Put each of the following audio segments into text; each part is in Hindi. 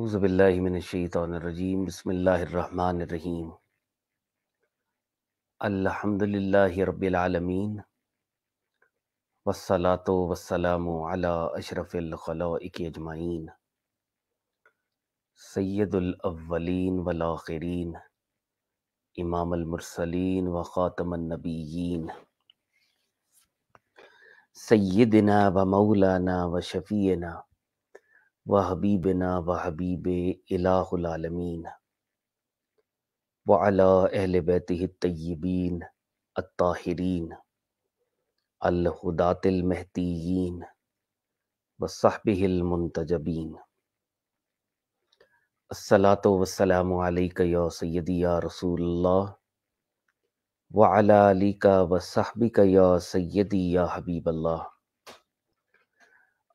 अज़बिल्लिनशीतरजीम बसमीम अल्हम्दुलिल्लाहि रब्बिलआलमीन वस्सलातो वस्सलामु अला अशरफिल खलाइक अजमाइन सैयदुल व खातमन नबीयीन व मौलाना व शफीना व हबीब ना व हबीब इलामीन वला अहल बैत बैतबीन अताहरीन महतीन व साहबिलमतजबीन असलात वसलाम या सैदी या रसूल्ला वला अली का व साहबिक का या सैदी या हबीबल्ला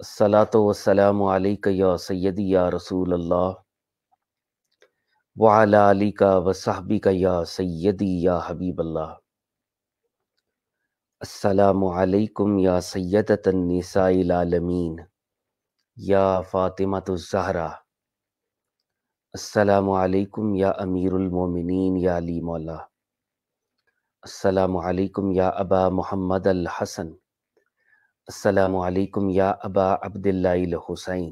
الصلاة والسلام عليك يا سيدي يا رسول الله وعلى عليك وصحبك يا سيدي يا حبيب الله السلام عليكم يا سيدة النساء العالمين يا فاطمة الزهرة السلام عليكم يا أمير المؤمنين يا علي مولا السلام عليكم يا أبا محمد الحسن असलकम या अबा अब्दुल्ल हुसैन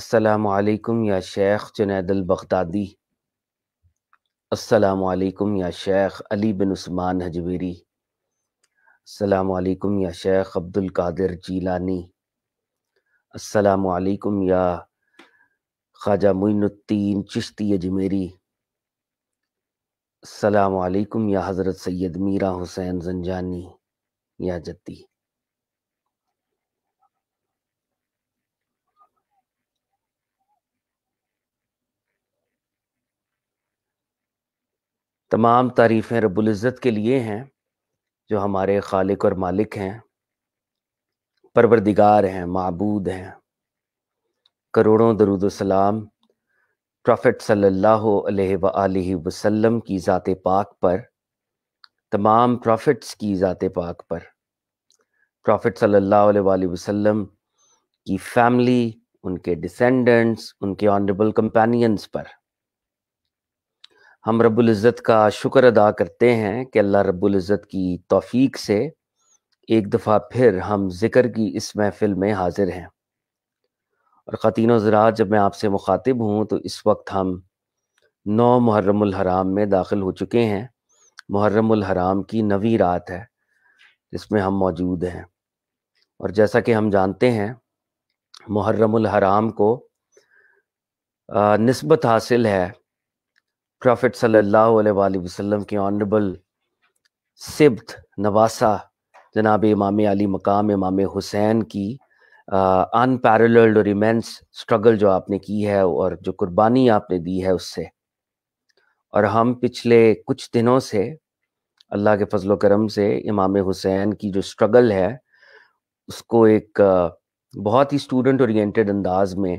असलकम या शेख जुनैद बगदादी असलकम या शेख अली बिन उस्मान हजवीरी असलकम या शेख अब्दुल कादिर जीलानी असलकम या ख्वाजा मुइनुद्दीन चिश्ती अजमेरी असलकम या हज़रत सैद मीरा हुसैन जंजानी या जद्दी तमाम तारीफ़ें रबुल्ज़त के लिए हैं जो हमारे खालिक और मालिक हैं परवरदिगार हैं मबूद हैं करोड़ों दरुद सलाम प्रॉफ़िट सल्लल्लाहु अलैहि वसल्लम की ज़ात पाक पर तमाम प्रॉफिट्स की ज़ात पाक पर प्रॉफिट सल्लल्लाहु अलैहि वसल्लम की फैमिली उनके डिसेंडेंट्स उनके ऑनरेबल कंपेनियंस पर हम रब्बुल इज़्ज़त का शुक्र अदा करते हैं कि अल्लाह रब्बुल इज़्ज़त की तौफीक से एक दफ़ा फिर हम ज़िक्र की इस महफिल में हाजिर हैं और ख़तिन जरात जब मैं आपसे मुखातिब हूँ तो इस वक्त हम नौ मुहर्रम हराम में दाखिल हो चुके हैं मुहर्रम हराम की नवी रात है जिसमें हम मौजूद हैं और जैसा कि हम जानते हैं मुहर्रम हराम को नस्बत हासिल है प्रॉफिट सल्लल्लाहु अलैहि वसल्लम के ऑनरेबल सिब्त नवासा जनाब इमाम अली मकाम इमाम हुसैन की अनपैरल्ड और इमेंस स्ट्रगल जो आपने की है और जो कुर्बानी आपने दी है उससे और हम पिछले कुछ दिनों से अल्लाह के फजल करम से इमाम हुसैन की जो स्ट्रगल है उसको एक बहुत ही स्टूडेंट ओरिएंटेड अंदाज में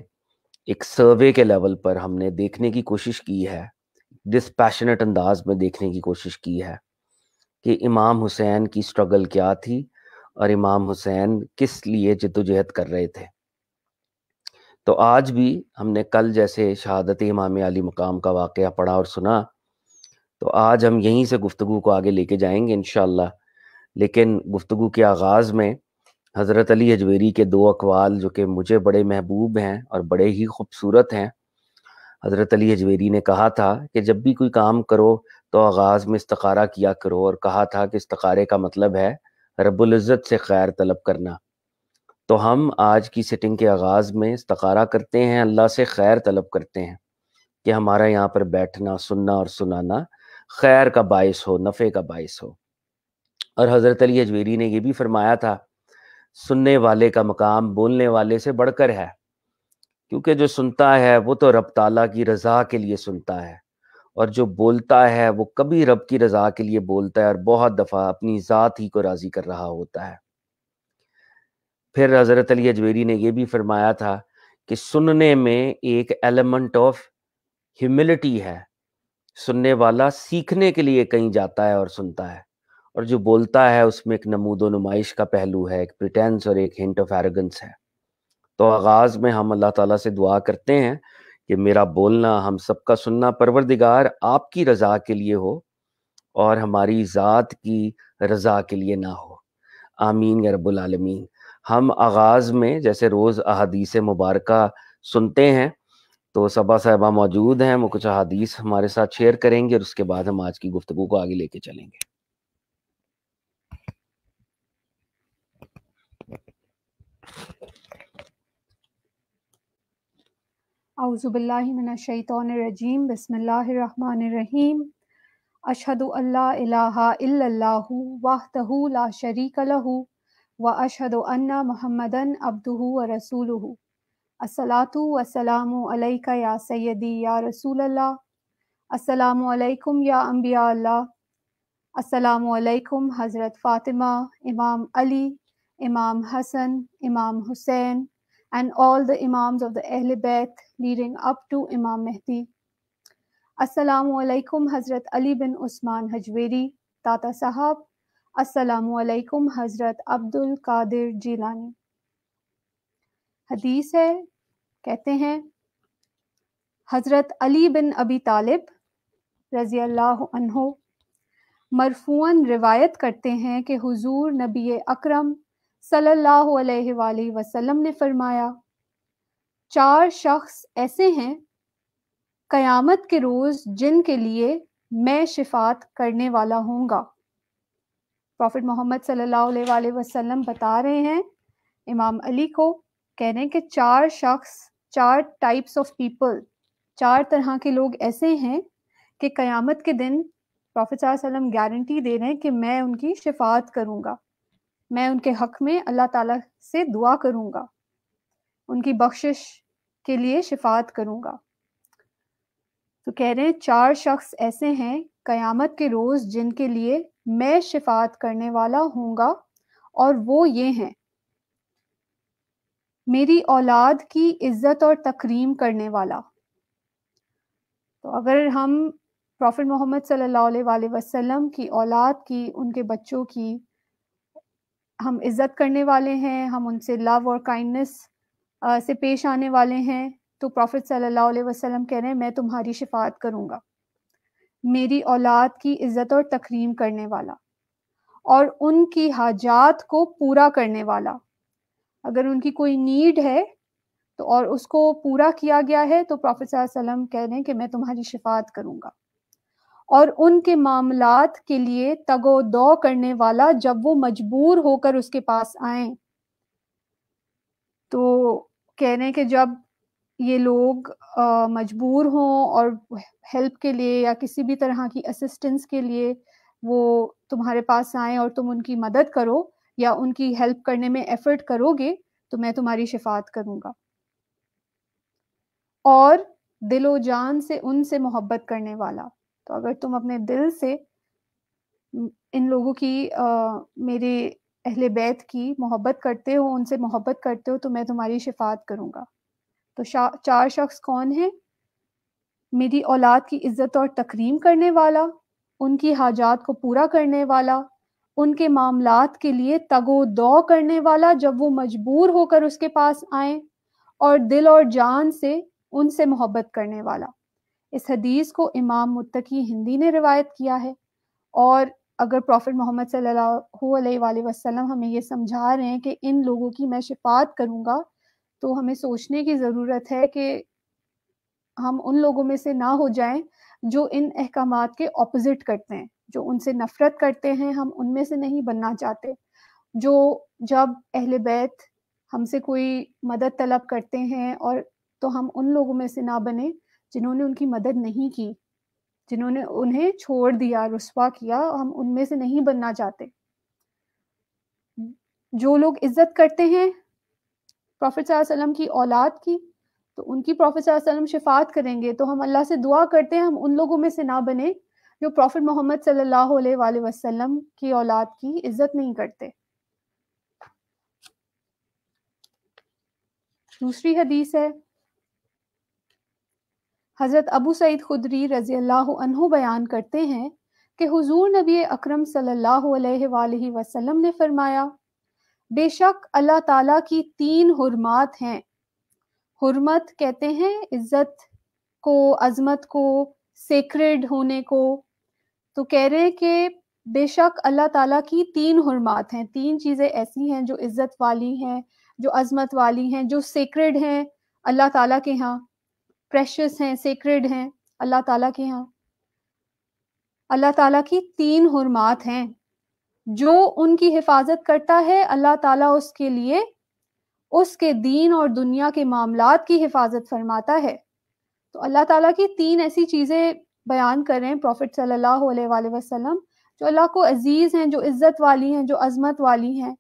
एक सर्वे के लेवल पर हमने देखने की कोशिश की है डिस्पैशनेट अंदाज में देखने की कोशिश की है कि इमाम हुसैन की स्ट्रगल क्या थी और इमाम हुसैन किस लिए जद्दोजहद कर रहे थे तो आज भी हमने कल जैसे शहादत इमाम अली मकाम का वाक़ पढ़ा और सुना तो आज हम यहीं से गुफ्तु को आगे लेके जाएंगे इन लेकिन गुफ्तु के आगाज़ में हज़रत अली अजवेरी के दो अकवाल जो कि मुझे बड़े महबूब हैं और बड़े ही खूबसूरत हैं हज़रत अली अजवेरी ने कहा था कि जब भी कोई काम करो तो आगाज़ में इस्तारा किया करो और कहा था कि इस्तारे का मतलब है रबुल्ज़त से खैर तलब करना तो हम आज की सिटिंग के आगाज़ में इस्तारा करते हैं अल्लाह से खैर तलब करते हैं कि हमारा यहाँ पर बैठना सुनना और सुनाना खैर का बायस हो नफ़े का बायस हो और हज़रत अली अजवेरी ने यह भी फरमाया था सुनने वाले का मकाम बोलने वाले से बढ़कर है क्योंकि जो सुनता है वो तो रब ताला की रज़ा के लिए सुनता है और जो बोलता है वो कभी रब की रज़ा के लिए बोलता है और बहुत दफ़ा अपनी ज़ात ही को राज़ी कर रहा होता है फिर हज़रत अली अजवेरी ने यह भी फरमाया था कि सुनने में एक एलिमेंट ऑफ ह्यूमिलिटी है सुनने वाला सीखने के लिए कहीं जाता है और सुनता है और जो बोलता है उसमें एक नमूद नुमाइश का पहलू है एक प्रिटेंस और एक हिंट ऑफ एरोगेंस है तो आगाज़ में हम अल्लाह ताला से दुआ करते हैं कि मेरा बोलना हम सबका सुनना परवरदिगार आपकी रज़ा के लिए हो और हमारी ज़ात की रज़ा के लिए ना हो आमीन या रब्बुल आलमीन हम आगाज़ में जैसे रोज़ अहादीस मुबारक सुनते हैं तो सबा साहबा मौजूद हैं वो कुछ अहादीस हमारे साथ शेयर करेंगे और उसके बाद हम आज की गुफ्तु को आगे लेके चलेंगे आउज़ुबिल्लिमिनशैतरजीम बसमीम अशहद अल्ला वाहतहू ला शरीक लहू وأشهد أن محمدا عبده ورسوله الصلاة والسلام عليك يا سيدي يا رسول الله السلام عليكم يا أنبياء الله السلام عليكم حضرت فاطمه امام علي امام حسن امام حسين and all the Imams of the Ahl Bayt leading up to Imam Mehdi. Assalamu alaikum Hazrat Ali bin Usman Hajweri, Tata Sahab, असलकुम हज़रत अब्दुल कादिर जीलानी हदीस है कहते हैं हज़रत अली बिन अबी तालिब रज़ी अल्लाह मरफून रिवायत करते हैं कि हुजूर नबी अकरम सल्लल्लाहु अलैहि वसल्लम ने फरमाया चार शख्स ऐसे हैं क़यामत के रोज़ जिनके लिए मैं शिफात करने वाला होऊंगा प्रॉफिट मोहम्मद सल्लल्लाहु वसल्लम बता रहे हैं इमाम अली को कह रहे हैं कि चार शख्स चार टाइप्स ऑफ पीपल चार तरह के लोग ऐसे हैं कि क़यामत के दिन प्रॉफिट वसल्लम गारंटी दे रहे हैं कि मैं उनकी शिफात करूँगा मैं उनके हक में अल्लाह ताला से दुआ करूँगा उनकी बख्शिश के लिए शिफात करूँगा तो कह रहे हैं चार शख्स ऐसे हैं क़यामत के रोज़ जिनके लिए मैं शिफात करने वाला होऊंगा और वो ये हैं मेरी औलाद की इज्जत और तकरीम करने वाला तो अगर हम प्रॉफिट मोहम्मद सल्लल्लाहु वसल्लम की औलाद की उनके बच्चों की हम इज़्ज़त करने वाले हैं हम उनसे लव और काइंडनेस से पेश आने वाले हैं तो प्रॉफिट सल्लल्लाहु अलैहि वसल्लम कह रहे हैं मैं तुम्हारी शिफात करूंगा मेरी औलाद की इज्जत और तकरीम करने वाला और उनकी हाजात को पूरा करने वाला अगर उनकी कोई नीड है तो और उसको पूरा किया गया है तो प्रॉफिट कह रहे हैं कि मैं तुम्हारी शिफात करूंगा और उनके मामलात के लिए तगो दो करने वाला जब वो मजबूर होकर उसके पास आए तो कह रहे हैं कि जब ये लोग मजबूर हों और हेल्प के लिए या किसी भी तरह की असिस्टेंस के लिए वो तुम्हारे पास आए और तुम उनकी मदद करो या उनकी हेल्प करने में एफर्ट करोगे तो मैं तुम्हारी शिफात करूंगा और दिलो जान से उनसे मोहब्बत करने वाला तो अगर तुम अपने दिल से इन लोगों की आ, मेरे अहले बैत की मोहब्बत करते हो उनसे मोहब्बत करते हो तो मैं तुम्हारी शिफात करूंगा तो चार शख्स कौन है मेरी औलाद की इज्जत और तकरीम करने वाला उनकी हाजात को पूरा करने वाला उनके मामलात के लिए तगो दौ करने वाला जब वो मजबूर होकर उसके पास आए और दिल और जान से उनसे मोहब्बत करने वाला इस हदीस को इमाम मुत्तकी हिंदी ने रिवायत किया है और अगर प्रॉफिट मोहम्मद सल्लल्लाहु अलैहि वसल्लम हमें ये समझा रहे हैं कि इन लोगों की मैं शिफात करूँगा तो हमें सोचने की ज़रूरत है कि हम उन लोगों में से ना हो जाएं जो इन अहकाम के ऑपोजिट करते हैं जो उनसे नफरत करते हैं हम उनमें से नहीं बनना चाहते जो जब अहल बैत हमसे कोई मदद तलब करते हैं और तो हम उन लोगों में से ना बने जिन्होंने उनकी मदद नहीं की जिन्होंने उन्हें छोड़ दिया रसवा किया हम उनमें से नहीं बनना चाहते जो लोग इज्जत करते हैं प्रॉफिट वसल्लम की औलाद की तो उनकी प्रॉफिट वसल्लम शिफात करेंगे तो हम अल्लाह से दुआ करते हैं हम उन लोगों में से ना बने जो प्रॉफिट मोहम्मद सल्लल्लाहु अलैहि वसल्लम की औलाद की इज्जत नहीं करते दूसरी हदीस है हज़रत अबू सईद खुदरी रजी अल्लाह अनहु बयान करते हैं कि हुजूर नबी अकरम सल्लल्लाहु अलैहि वसल्लम ने फरमाया बेशक अल्लाह ताला की तीन हुरमात हैं हुरमत कहते हैं इज्जत को अजमत को सेक्रेड होने को तो कह रहे हैं कि बेशक अल्लाह ताला की तीन हुरमात हैं तीन चीज़ें ऐसी हैं जो इज्जत वाली हैं जो अजमत वाली हैं जो सेक्रेड हैं अल्लाह ताला के यहाँ प्रेशस हैं सेक्रेड हैं अल्लाह ताला के यहाँ अल्लाह ताला की तीन हुरमात हैं जो उनकी हिफाजत करता है अल्लाह ताला उसके लिए उसके दीन और दुनिया के मामला की हिफाजत फरमाता है तो अल्लाह ताला की तीन ऐसी चीज़ें बयान कर रहे हैं प्रॉफिट सल्लल्लाहु अलैहि वसल्लम जो अल्लाह को अजीज़ हैं जो इज़्ज़त वाली हैं जो अजमत वाली हैं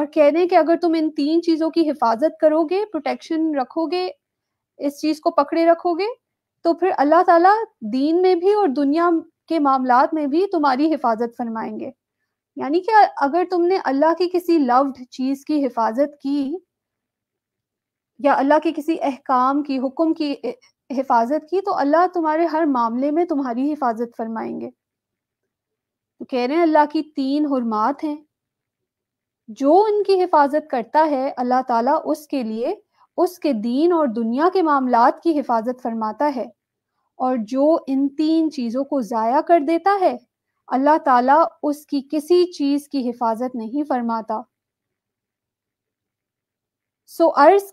और कह रहे हैं कि अगर तुम इन तीन चीज़ों की हिफाजत करोगे प्रोटेक्शन रखोगे इस चीज़ को पकड़े रखोगे तो फिर अल्लाह ताला दीन में भी और दुनिया के मामला में भी तुम्हारी हिफाजत फरमाएंगे यानी कि अगर तुमने अल्लाह की किसी लव्ड चीज की हिफाजत की या अल्लाह के किसी अहकाम की हुक्म की हिफाजत की तो अल्लाह तुम्हारे हर मामले में तुम्हारी हिफाजत फरमाएंगे तो कह रहे हैं अल्लाह की तीन हरमात हैं जो इनकी हिफाजत करता है अल्लाह ताला उसके लिए उसके दीन और दुनिया के मामला की हिफाजत फरमाता है और जो इन तीन चीज़ों को ज़ाया कर देता है अल्लाह ताला उसकी किसी चीज की हिफाजत नहीं फरमाता सो अर्ज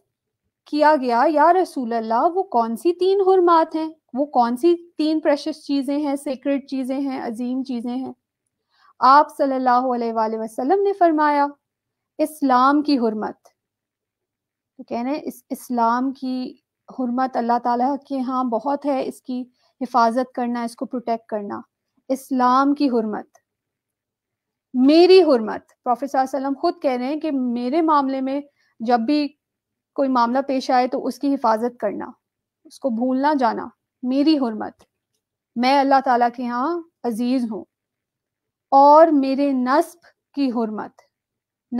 किया गया या रसूल अल्लाह वो कौन सी तीन हरमात हैं वो कौन सी तीन प्रेशस चीज़ें हैं सीक्रेट चीज़ें हैं अजीम चीज़ें हैं आप सल्लल्लाहु अलैहि वसल्लम ने फरमाया इस्लाम की हरमत तो कह रहे इस इस्लाम की हरमत अल्लाह ताला के यहाँ बहुत है इसकी हिफाजत करना इसको प्रोटेक्ट करना इस्लाम की हरमत मेरी हरमत प्रोफेसर खुद कह रहे हैं कि मेरे मामले में जब भी कोई मामला पेश आए तो उसकी हिफाजत करना उसको भूलना जाना मेरी हरमत मैं अल्लाह ताला के यहाँ अजीज हूँ और मेरे नस्ब की हरमत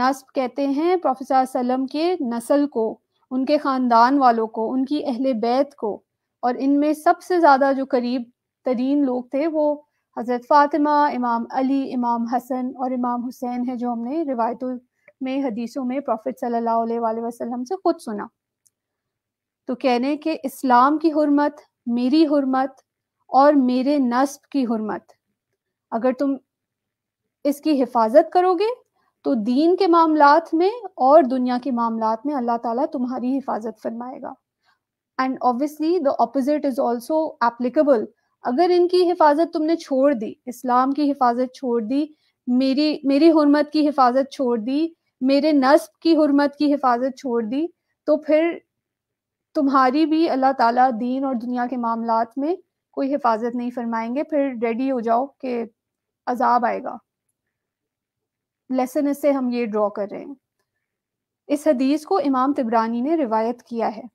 नस्ब कहते हैं प्रोफेसर सलम के नस्ल को उनके ख़ानदान वालों को उनकी अहल बैत को और इनमें सबसे ज़्यादा जो करीब तरीन लोग थे वो हज़रत फ़ातिमा इमाम अली इमाम हसन और इमाम हुसैन है जो हमने रिवायतों में हदीसों में प्रॉफिट सल्लल्लाहु अलैहि वसल्लम से खुद सुना तो कहने के इस्लाम की हरमत मेरी हरमत और मेरे नस्ब की हरमत अगर तुम इसकी हिफाजत करोगे तो दीन के मामलात में और दुनिया के मामलात में अल्लाह ताला तुम्हारी हिफाजत फरमाएगा and obviously the opposite is also applicable अगर इनकी हिफाजत तुमने छोड़ दी इस्लाम की हिफाजत छोड़ दी मेरी मेरी हरमत की हिफाजत छोड़ दी मेरे नस्ब की हरमत की हिफाजत छोड़ दी तो फिर तुम्हारी भी अल्लाह ताला दीन और दुनिया के मामला में कोई हिफाजत नहीं फरमाएंगे फिर रेडी हो जाओ कि अजाब आएगा लेसन इससे हम ये ड्रॉ कर रहे हैं इस हदीस को इमाम तिबरानी ने रिवायत किया है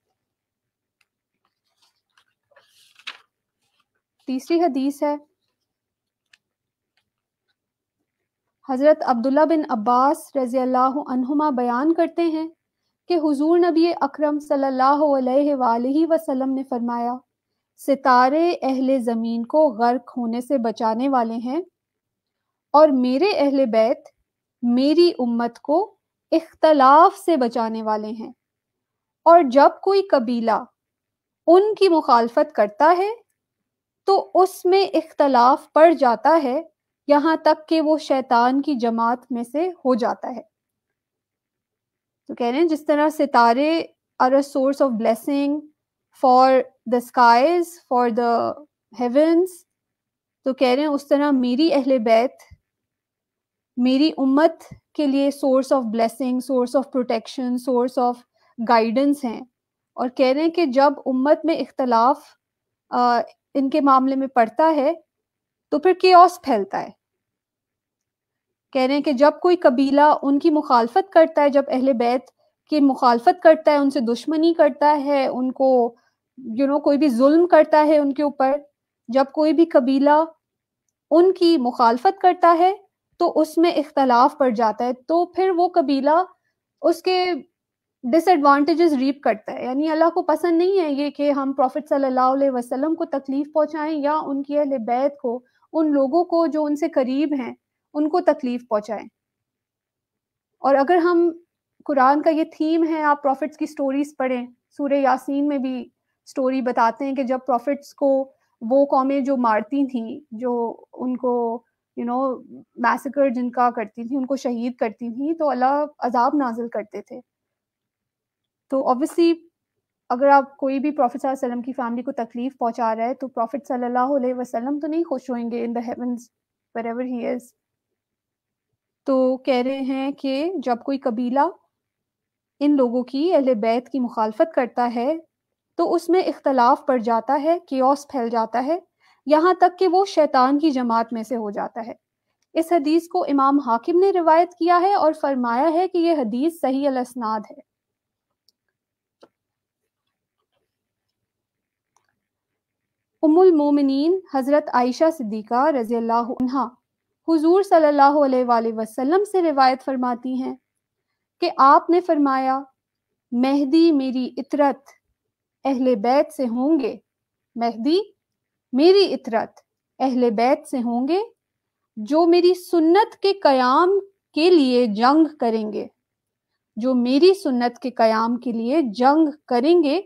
तीसरी हदीस है हज़रत अब्दुल्ला बिन अब्बास रज़ी अल्लाह अनहुमा बयान करते हैं कि हुजूर नबी अकरम सल्लल्लाहु अलैहि वसल्लम ने फरमाया सितारे अहले ज़मीन को गर्क होने से बचाने वाले हैं और मेरे अहले बैत मेरी उम्मत को इख्तलाफ से बचाने वाले हैं और जब कोई कबीला उनकी मुखालफत करता है तो उसमें इख्तलाफ पड़ जाता है यहाँ तक कि वो शैतान की जमात में से हो जाता है तो कह रहे हैं जिस तरह सितारे are a source of blessing for the skies for the heavens तो कह रहे हैं उस तरह मेरी अहल बैत मेरी उम्मत के लिए source of blessing source of protection source of guidance हैं और कह रहे हैं कि जब उम्मत में इख्तलाफ इनके मामले में पड़ता है तो फिर के फैलता है कह रहे हैं कि जब कोई कबीला उनकी मुखालफत करता है जब अहले बैत की मुखालफत करता है उनसे दुश्मनी करता है उनको यू you नो know, कोई भी जुल्म करता है उनके ऊपर जब कोई भी कबीला उनकी मुखालफत करता है तो उसमें इख्तलाफ पड़ जाता है तो फिर वो कबीला उसके डिसएडवांटेजेस रीप करता है यानी अल्लाह को पसंद नहीं है ये कि हम प्रॉफिट सल्लल्लाहु वसल्लम को तकलीफ पहुंचाएं या उनकी अहल बैत को उन लोगों को जो उनसे करीब हैं उनको तकलीफ पहुंचाएं और अगर हम कुरान का ये थीम है आप प्रॉफिट्स की स्टोरीज पढ़ें सूर्य यासीन में भी स्टोरी बताते हैं कि जब प्रॉफिट्स को वो कौमें जो मारती थीं जो उनको यू नो मैसेकर जिनका करती थी उनको शहीद करती थी तो अल्लाह अजाब नाजिल करते थे तो ऑब्वियसली अगर आप कोई भी प्रॉफिट वसल्लम की फैमिली को तकलीफ पहुंचा रहा है तो प्रॉफिट सल्लल्लाहु अलैहि वसल्लम तो नहीं खुश होंगे in the heavens where he is तो कह रहे हैं कि जब कोई कबीला इन लोगों की अहल बैत की मुखालफत करता है तो उसमें इख्तलाफ पड़ जाता है ओस फैल जाता है यहाँ तक कि वो शैतान की जमात में से हो जाता है इस हदीस को इमाम हाकिम ने रिवायत किया है और फरमाया है कि यह हदीस सही अलसनाद है उमुल मोमिनीन हज़रत आयशा सिद्दीक़ा रज़ी अल्लाह हुजूर सल्लल्लाहु अलैहि वसल्लम से रिवायत फरमाती हैं कि आपने फरमाया मेहदी मेरी इतरत अहले बैत से होंगे मेहदी मेरी इतरत अहले बैत से होंगे जो मेरी सुन्नत के कयाम के लिए जंग करेंगे जो मेरी सुन्नत के कयाम के लिए जंग करेंगे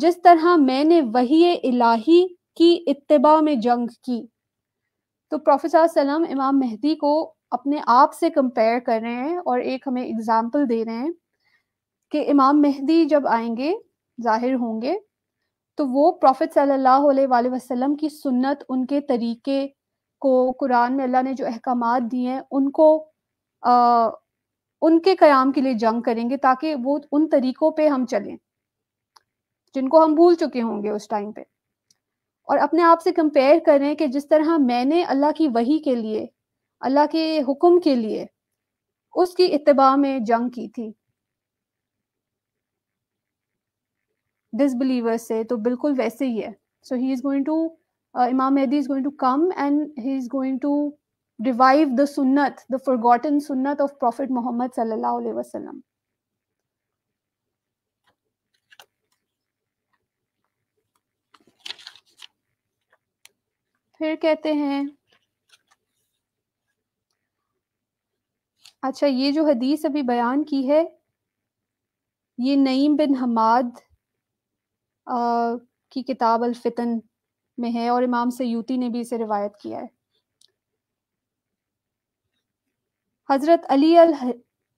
जिस तरह मैंने वही इलाही की इतबा में जंग की तो प्रोफेसर सलम इमाम मेहदी को अपने आप से कंपेयर कर रहे हैं और एक हमें एग्जाम्पल दे रहे हैं कि इमाम मेहदी जब आएंगे जाहिर होंगे तो वो प्रॉफिट सल्लल्लाहु अलैहि वसल्लम की सुन्नत उनके तरीके को कुरान में अल्लाह ने जो अहकाम दिए हैं उनको आ, उनके क़याम के लिए जंग करेंगे ताकि वो उन तरीक़ों पे हम चलें जिनको हम भूल चुके होंगे उस टाइम पे और अपने आप से कंपेयर करें कि जिस तरह मैंने अल्लाह की वही के लिए अल्लाह के हुक्म के लिए उसकी इतबा में जंग की थी डिसबिलीवर से तो बिल्कुल वैसे ही है so he is going to Imam Mahdi is going to come and he is going to revive the सुन्नत द फॉरगॉटन सुन्नत ऑफ प्रॉफिट मोहम्मद सल्लल्लाहु अलैहि वसल्लम फिर कहते हैं अच्छा ये जो हदीस अभी बयान की है ये नईम बिन हमाद आ, की किताब अलफितन में है और इमाम सयूती ने भी इसे रिवायत किया है हज़रत अली अल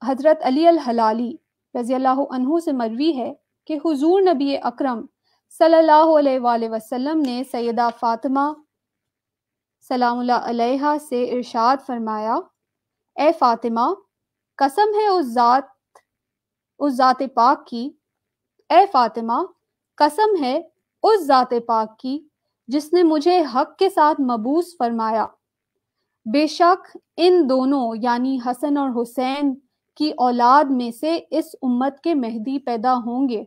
हज़रत अली अल हलाली रज़ी अल्लाह से मरवी है कि हुजूर नबी अकरम सल्लल्लाहु अलैहि वसल्लम ने सैदा फ़ातिमा सलामुल्लाह से इरशाद फरमाया ए फ़ातिमा कसम है उस ज़ात उस ज़ात पाक की ए फ़ातिमा कसम है उस ज़ात पाक की जिसने मुझे हक के साथ मबूस फरमाया बेशक इन दोनों यानी हसन और हुसैन की औलाद में से इस उम्मत के मेहदी पैदा होंगे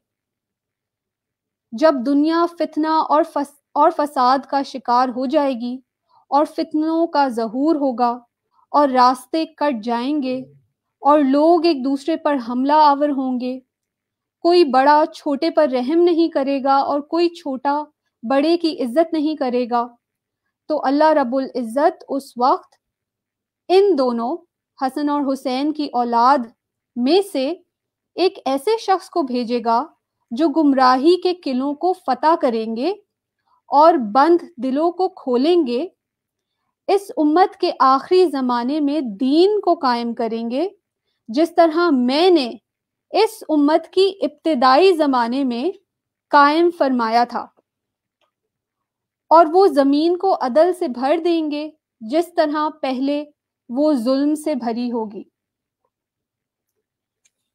जब दुनिया फितना और फस और फसाद का शिकार हो जाएगी और फितनों का जहूर होगा और रास्ते कट जाएंगे और लोग एक दूसरे पर हमला आवर होंगे कोई बड़ा छोटे पर रहम नहीं करेगा और कोई छोटा बड़े की इज्जत नहीं करेगा तो अल्लाह रब्बुल इज़्ज़त उस वक्त इन दोनों हसन और हुसैन की औलाद में से एक ऐसे शख्स को भेजेगा जो गुमराही के किलों को फतह करेंगे और बंद दिलों को खोलेंगे इस उम्मत के आखिरी जमाने में दीन को कायम करेंगे जिस तरह मैंने इस उम्मत की इब्तदाई जमाने में कायम फरमाया था और वो जमीन को अदल से भर देंगे जिस तरह पहले वो जुल्म से भरी होगी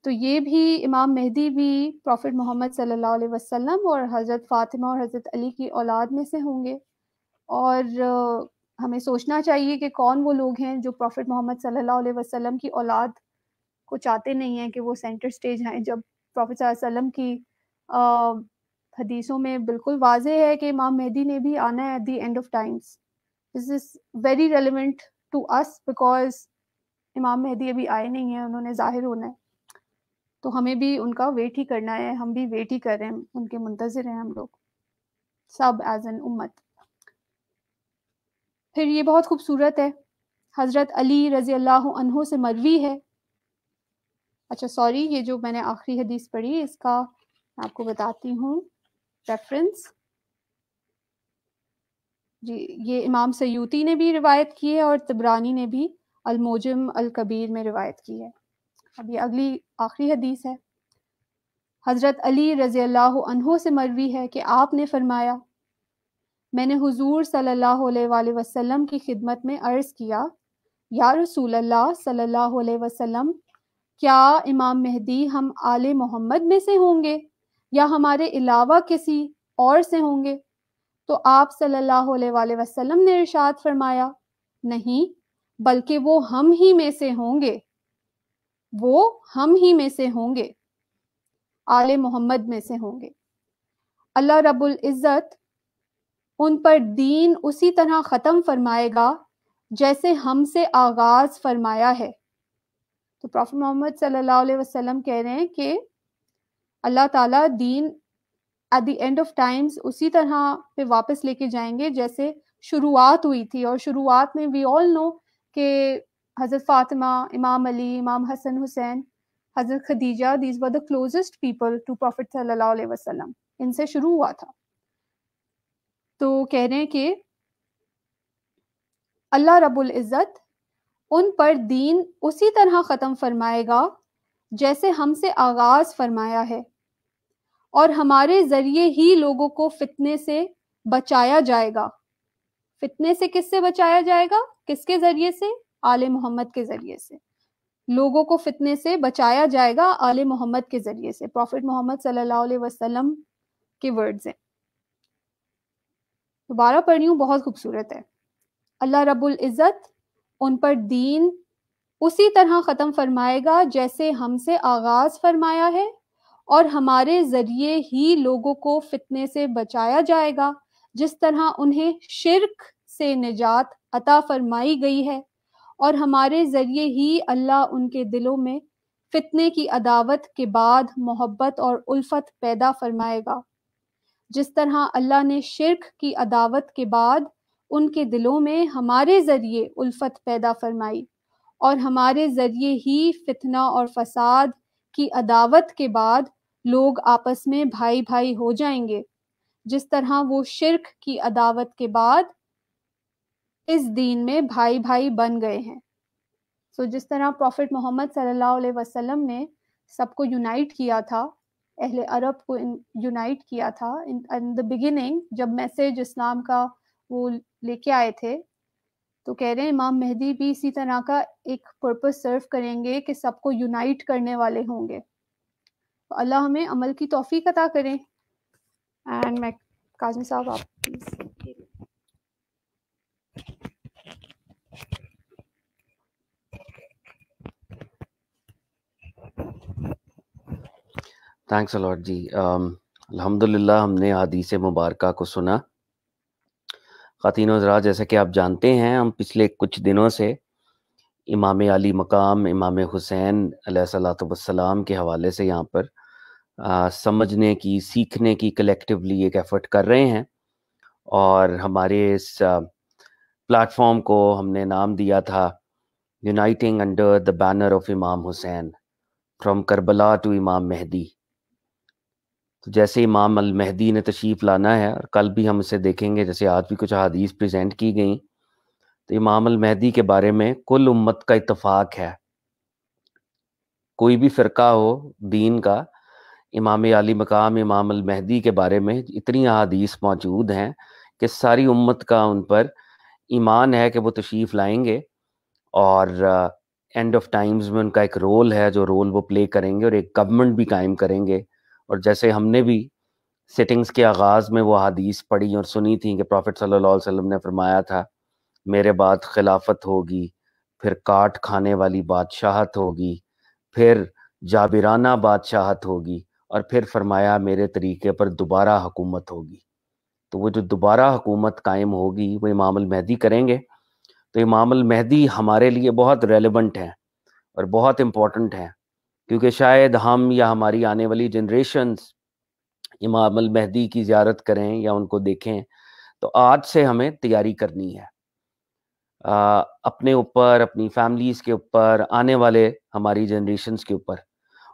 तो ये भी इमाम मेहदी भी प्रॉफिट मोहम्मद सल्लल्लाहु अलैहि वसल्लम और हज़रत फ़ातिमा और हज़रत अली की औलाद में से होंगे और हमें सोचना चाहिए कि कौन वो लोग हैं जो प्रॉफिट मोहम्मद सल्लल्लाहु अलैहि वसल्लम की औलाद को चाहते नहीं हैं कि वो सेंटर स्टेज आए जब प्रॉफिट वसल्लम की आ, हदीसों में बिल्कुल वाज है कि इमाम मेहदी ने भी आना है at the end of times this is very relevant to us because Imam Mahdi अभी आए नहीं हैं उन्होंने जाहिर होना है तो हमें भी उनका वेट ही करना है हम भी वेट ही कर रहे हैं उनके मुंतजर हैं हम लोग सब एज एन उम्मत फिर ये बहुत खूबसूरत है हज़रत अली रज़ी अल्लाह से मरवी है अच्छा सॉरी ये जो मैंने आखिरी हदीस पढ़ी इसका आपको बताती हूँ रेफरेंस जी ये इमाम सयूती ने भी रिवायत की है और तबरानी ने भी अलमोजम अलकबीर में रिवायत की है अब ये अगली आखिरी हदीस है हज़रत अली रज़ी अल्लाह से मरवी है कि आपने फरमाया मैंने हुजूर सल्लल्लाहु अलैहि वसल्लम की खिदमत में अर्ज़ किया या रसूल अल्लाह सल्लल्लाहु अलैहि वसल्लम क्या इमाम मेहदी हम आले मोहम्मद में से होंगे या हमारे अलावा किसी और से होंगे तो आप सल्लल्लाहु अलैहि वसल्लम ने इरशाद फरमाया नहीं बल्कि वो हम ही में से होंगे वो हम ही में से होंगे आले मोहम्मद में से होंगे अल्लाह रबुल इज़्ज़त उन पर दीन उसी तरह ख़त्म फरमाएगा जैसे हमसे आगाज़ फरमाया है तो प्रॉफिट मोहम्मद सल्लल्लाहु अलैहि वसल्लम कह रहे हैं कि अल्लाह ताला दीन at the end of times उसी तरह पे वापस लेके जाएंगे जैसे शुरुआत हुई थी और शुरुआत में वी ऑल नो कि हज़रत फातिमा इमाम अली इमाम हसन हुसैन हज़रत Khadija these were the closest people to prophet सल्लल्लाहु अलैहि वसल्लम इनसे शुरू हुआ था तो कह रहे हैं कि अल्लाह रबुल इज़्ज़त उन पर दीन उसी तरह ख़त्म फरमाएगा जैसे हमसे आगाज़ फरमाया है और हमारे ज़रिए ही लोगों को फितने से बचाया जाएगा फितने से किससे बचाया जाएगा किसके ज़रिए से आले मोहम्मद के ज़रिए से लोगों को फितने से बचाया जाएगा आले मोहम्मद के ज़रिए से प्रॉफिट मोहम्मद सल्लल्लाहु अलैहि वसल्लम के वर्ड्स हैं दोबारा पढ़ रही हूँ बहुत खूबसूरत है अल्लाह रब्बुल इज़्ज़त उन पर दीन उसी तरह ख़त्म फरमाएगा जैसे हमसे आगाज़ फरमाया है और हमारे ज़रिए ही लोगों को फितने से बचाया जाएगा जिस तरह उन्हें शिरक से निजात अता फरमाई गई है और हमारे ज़रिए ही अल्लाह उनके दिलों में फितने की अदावत के बाद मोहब्बत और उल्फत पैदा फरमाएगा जिस तरह अल्लाह ने शिरक की अदावत के बाद उनके दिलों में हमारे ज़रिए उल्फत पैदा फरमाई और हमारे ज़रिए ही फितना और फसाद की अदावत के बाद लोग आपस में भाई भाई हो जाएंगे जिस तरह वो शिरक की अदावत के बाद इस दीन में भाई भाई बन गए हैं सो so, जिस तरह प्रॉफिट मोहम्मद सल्लल्लाहु अलैहि वसल्लम ने सबको यूनाइट किया था अहल अरब को यूनाइट किया था इन द बिगिनिंग जब मैसेज इस्लाम का वो लेके आए थे तो कह रहे हैं इमाम मेहदी भी इसी तरह का एक पर्पस सर्व करेंगे कि सबको यूनाइट करने वाले होंगे तो अल्लाह हमें अमल की तोफ़ी अदा करें एंड मैं काजमी साहब आप प्लीज़ थैंक्स अलॉट जी अलहमदिल्ला हमने हदीस मुबारक को सुना ख़ातिन हजरा जैसा कि आप जानते हैं हम पिछले कुछ दिनों से इमाम अली मकाम इमाम हुसैन सलाम के हवाले से यहाँ पर आ, समझने की सीखने की कलेक्टिवली एक एफ़र्ट कर रहे हैं और हमारे इस प्लेटफॉर्म को हमने नाम दिया था uniting under the banner of Imam Hussain from Karbala to Imam Mehdi तो जैसे इमाम अल महदी ने तशरीफ़ लाना है और कल भी हम इसे देखेंगे जैसे आज भी कुछ हदीस प्रेजेंट की गई तो इमाम अल महदी के बारे में कुल उम्मत का इतफाक़ है कोई भी फ़िरका हो दीन का इमाम अली मकाम इमाम अल महदी के बारे में इतनी अदीस मौजूद हैं कि सारी उम्मत का उन पर ईमान है कि वो तशरीफ़ लाएंगे और एंड ऑफ टाइम्स में उनका एक रोल है जो रोल वो प्ले करेंगे और एक गवर्नमेंट भी कायम करेंगे और जैसे हमने भी सिटिंग्स के आगाज़ में वो हदीस पढ़ी और सुनी थी कि प्रॉफिट सल्लल्लाहु अलैहि वसल्लम ने फरमाया था मेरे बाद खिलाफत होगी फिर काट खाने वाली बादशाहत होगी फिर जाबिराना बादशाहत होगी और फिर फरमाया मेरे तरीके पर दोबारा हुकूमत होगी तो वो जो दोबारा हुकूमत कायम होगी वो इमाम महदी करेंगे तो इमाम महदी हमारे लिए बहुत रेलिवेंट हैं और बहुत इम्पॉर्टेंट हैं क्योंकि शायद हम या हमारी आने वाली जनरेशन्स इमाम महदी की ज्यारत करें या उनको देखें तो आज से हमें तैयारी करनी है आ, अपने ऊपर अपनी फैमिलीज़ के ऊपर आने वाले हमारी जनरेशन्स के ऊपर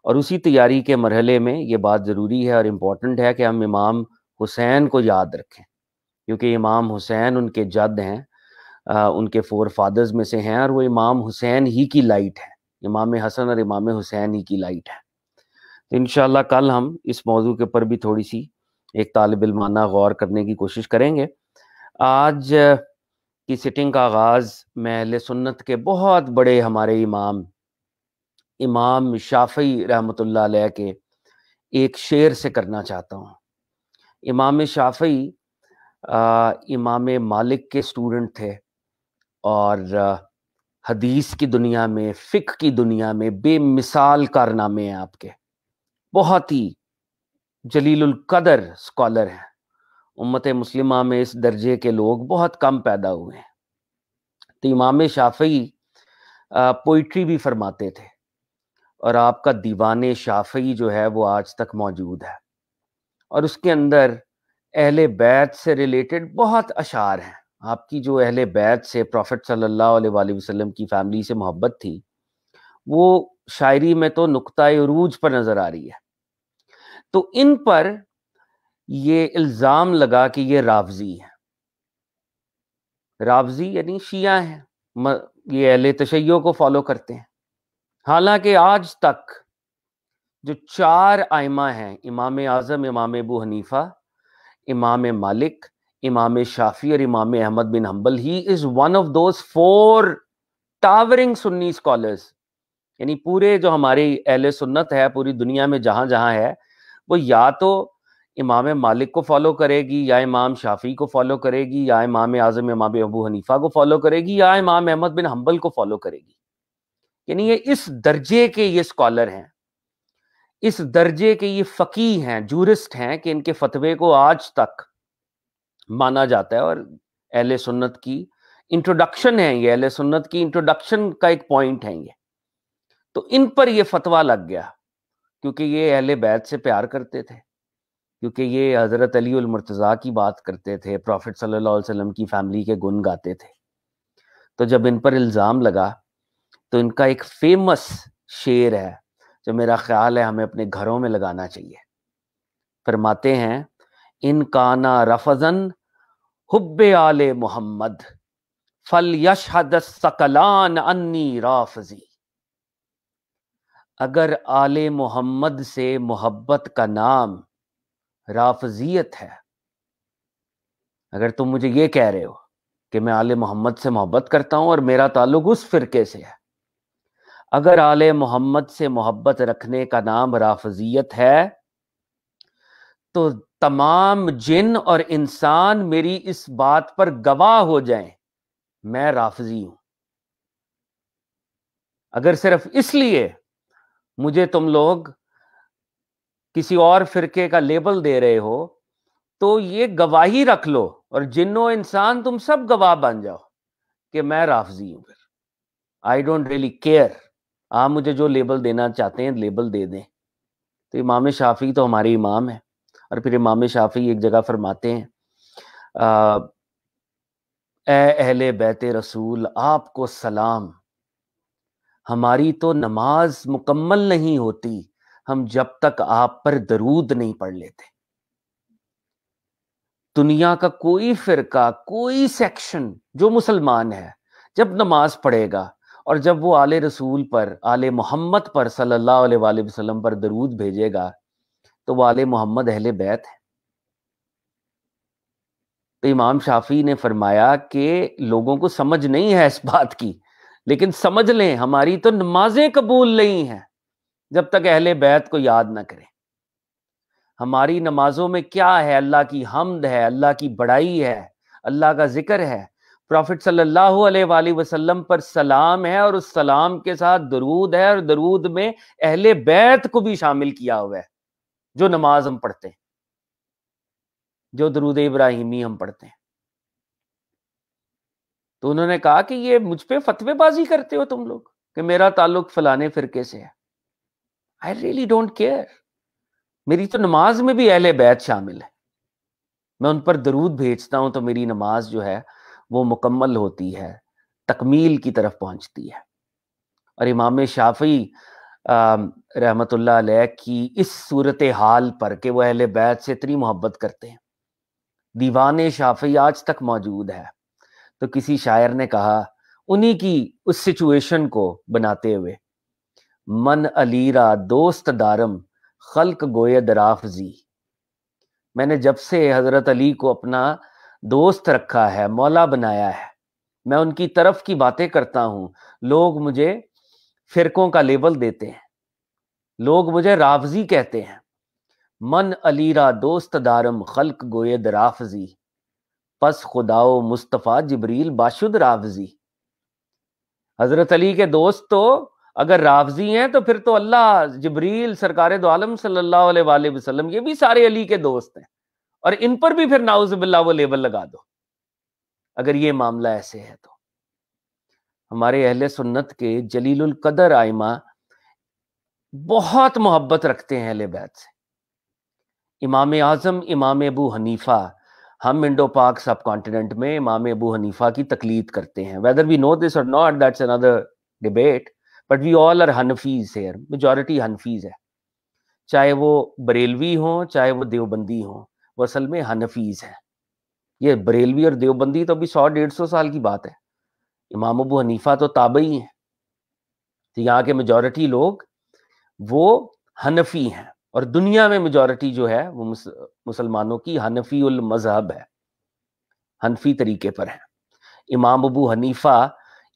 और उसी तैयारी के मरहले में ये बात ज़रूरी है और इम्पॉर्टेंट है कि हम इमाम हुसैन को याद रखें क्योंकि इमाम हुसैन उनके जद हैं उनके फोर फादर्स में से हैं और वो इमाम हुसैन ही की लाइट है इमाम हसन और इमाम हुसैन ही की लाइट है तो इन कल हम इस मौजू के ऊपर भी थोड़ी सी एक तालब इलमाना गौर करने की कोशिश करेंगे आज की सिटिंग का आगाज़ महल सुन्नत के बहुत बड़े हमारे इमाम इमाम शाफी रहमत के एक शेर से करना चाहता हूँ इमाम शाफी इमाम मालिक के स्टूडेंट थे और हदीस की दुनिया में फ़िक की दुनिया में बेमिसाल कारनामे हैं आपके बहुत ही जलील कदर स्कॉलर हैं उम्मत मुस्लिमा में इस दर्जे के लोग बहुत कम पैदा हुए हैं तो इमाम शाफी पोइट्री भी फरमाते थे और आपका दीवान शाफी जो है वो आज तक मौजूद है और उसके अंदर अहले बैत से रिलेटेड बहुत अशार हैं आपकी जो अहल बैत से प्रॉफिट सल्लल्लाहु अलैहि वसल्लम की फैमिली से मोहब्बत थी वो शायरी में तो नुकता रूज पर नज़र आ रही है तो इन पर ये इल्ज़ाम लगा कि ये रावजी है रावजी यानी शिया है ये अहल तशैयों को फॉलो करते हैं हालांकि आज तक जो चार आयमा हैं इमाम आज़म इमाम अबू हनीफ़ा इमाम मालिक इमाम शाफी और Imam Ahmad bin Hanbal he is one of those four towering Sunni scholars यानी पूरे जो हमारी अहल सुन्नत है पूरी दुनिया में जहां जहाँ है वो या तो इमाम मालिक को फॉलो करेगी या इमाम शाफी को फॉलो करेगी या इमाम आज़म इमाम अबू हनीफा को फॉलो करेगी या इमाम अहमद बिन हम्बल को फॉलो करेगी यानी ये इस दर्जे के ये स्कॉलर हैं इस दर्जे के ये फ़की हैं जूरिस्ट हैं कि इनके फतवे को आज तक माना जाता है और एहले सुन्नत की इंट्रोडक्शन है ये एहले सुन्नत की इंट्रोडक्शन का एक पॉइंट है ये तो इन पर ये फतवा लग गया क्योंकि ये अहले बैत से प्यार करते थे क्योंकि ये हज़रत अली अलमरतज़ा की बात करते थे प्रॉफिट सल्लल्लाहु अलैहि वसल्लम की फैमिली के गुन गाते थे तो जब इन पर इल्ज़ाम लगा तो इनका एक फेमस शेर है जो मेरा ख्याल है हमें अपने घरों में लगाना चाहिए फरमाते हैं इन काना रफजन हुब आल मोहम्मद फल यशहद सकलान अन्नी राफजी अगर आल मोहम्मद से मोहब्बत का नाम राफजियत है अगर तुम मुझे ये कह रहे हो कि मैं आल मोहम्मद से मोहब्बत करता हूं और मेरा ताल्लुक उस फिरके से है अगर आल मोहम्मद से मोहब्बत रखने का नाम राफजियत है तो तमाम जिन और इंसान मेरी इस बात पर गवाह हो जाएं मैं राफजी हूं अगर सिर्फ इसलिए मुझे तुम लोग किसी और फिरके का लेबल दे रहे हो तो ये गवाही रख लो और जिनो इंसान तुम सब गवाह बन जाओ कि मैं राफजी हूं फिर आई डोंट रियली केयर आप मुझे जो लेबल देना चाहते हैं लेबल दे दें तो इमाम शाफी तो हमारे इमाम है और फिर इमाम शाफी एक जगह फरमाते हैं अहल बैत रसूल आपको सलाम हमारी तो नमाज मुकम्मल नहीं होती हम जब तक आप पर दरूद नहीं पढ़ लेते दुनिया का कोई फिरका कोई सेक्शन जो मुसलमान है जब नमाज पढ़ेगा और जब वो आले रसूल पर आले मोहम्मद पर सल्लल्लाहु अलैहि वसल्लम पर दरूद भेजेगा तो वाले मोहम्मद अहल बैत है तो इमाम शाफी ने फरमाया कि लोगों को समझ नहीं है इस बात की लेकिन समझ लें हमारी तो नमाजें कबूल नहीं हैं जब तक अहले बैत को याद ना करें हमारी नमाजों में क्या है अल्लाह की हमद है अल्लाह की बड़ाई है अल्लाह का जिक्र है प्रॉफिट सल्लल्लाहु अलैहि वसल्लम पर सलाम है और उस सलाम के साथ दरूद है और दरूद में अहले बैत को भी शामिल किया हुआ है जो नमाज हम पढ़ते हैं जो दरूद इब्राहिमी हम पढ़ते हैं तो उन्होंने कहा कि ये मुझ पर फतवेबाजी करते हो तुम लोग कि मेरा ताल्लुक फलाने फिरके से है आई रियली डोंट केयर मेरी तो नमाज में भी अहले बैत शामिल है मैं उन पर दरूद भेजता हूं तो मेरी नमाज जो है वो मुकम्मल होती है तकमील की तरफ पहुंचती है और इमाम शाफी रहमत की इस सूरत हाल पर कि वह अहल बैत से इतनी मोहब्बत करते हैं दीवान शाफी आज तक मौजूद है तो किसी शायर ने कहा उन्हीं की उस सिचुएशन को बनाते हुए मन अलीरा दोस्त दारम खल्क गोय दराफजी मैंने जब से हज़रत अली को अपना दोस्त रखा है मौला बनाया है मैं उनकी तरफ की बातें करता हूँ लोग मुझे फिरकों का लेबल देते हैं लोग मुझे राफजी कहते हैं मन अलीरा दोस्त दारम खल्क गोयद राफजी पस खुदाओ मुस्तफ़ा जबरील बाशुद राफजी हज़रत अली के दोस्त तो अगर राफजी हैं तो फिर तो अल्लाह जबरील सरकार दो आलम सल्लल्लाहु ये भी सारे अली के दोस्त हैं और इन पर भी फिर नाउजिल्ला वो लेबल लगा दो अगर ये मामला ऐसे है तो हमारे अहल सुन्नत के जलील कदर आयमा बहुत मोहब्बत रखते हैं अहले बैत से इमाम आज़म इमाम अबू हनीफ़ा हम इंडो पाक सब कॉन्टिनेंट में इमाम अबू हनीफ़ा की तकलीद करते हैं whether we know this or not that's another debate but we all are Hanafis here majority Hanafis है चाहे वो बरेलवी हों चाहे वो देवबंदी हों वो असल में हनफीज है ये बरेलवी और देवबंदी तो अभी सौ डेढ़ सौ साल की बात है इमाम अबू हनीफा तो ताबई हैं तो यहाँ के मेजॉरिटी लोग वो हनफी हैं और दुनिया में मेजॉरिटी जो है वो मुस, मुसलमानों की हनफी उल मजहब है हनफी तरीके पर है इमाम अबू हनीफा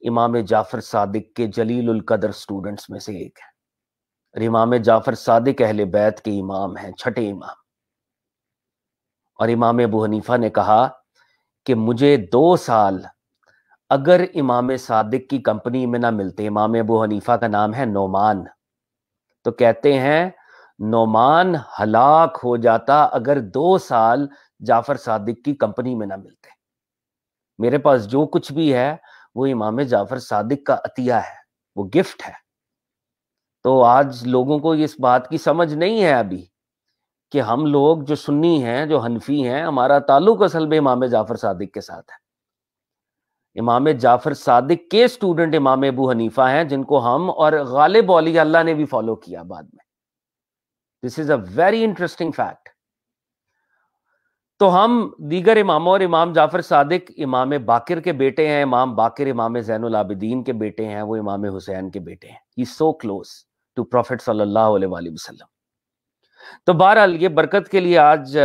इमाम जाफर सादिक के जलील उल कदर स्टूडेंट्स में से एक है और इमाम जाफर सादिक अहले बैत के इमाम हैं छठे इमाम और इमाम अबू हनीफा ने कहा कि मुझे दो साल अगर इमाम सादिक की कंपनी में ना मिलते इमाम अबू हनीफा का नाम है नोमान तो कहते हैं नोमान हलाक हो जाता अगर दो साल जाफर सादिक की कंपनी में ना मिलते मेरे पास जो कुछ भी है वो इमाम जाफर सादिक का अतिया है वो गिफ्ट है तो आज लोगों को इस बात की समझ नहीं है अभी कि हम लोग जो सुन्नी हैं जो हनफी हैं हमारा ताल्लुक असल में इमाम जाफर सादिक के साथ है इमाम जाफर सादिक के स्टूडेंट इमाम अबू हनीफा हैं जिनको हम और गालिब अली अल्लाह ने भी फॉलो किया बाद में this is a very interesting fact तो हम दीगर इमामों और इमाम जाफर सादिक इमाम बाकिर के बेटे हैं इमाम बाकिर इमाम जैन आबिदीन के बेटे हैं वो इमाम हुसैन के बेटे हैं he so close to prophet सल्ला तो बहरहाल ये बरकत के लिए आज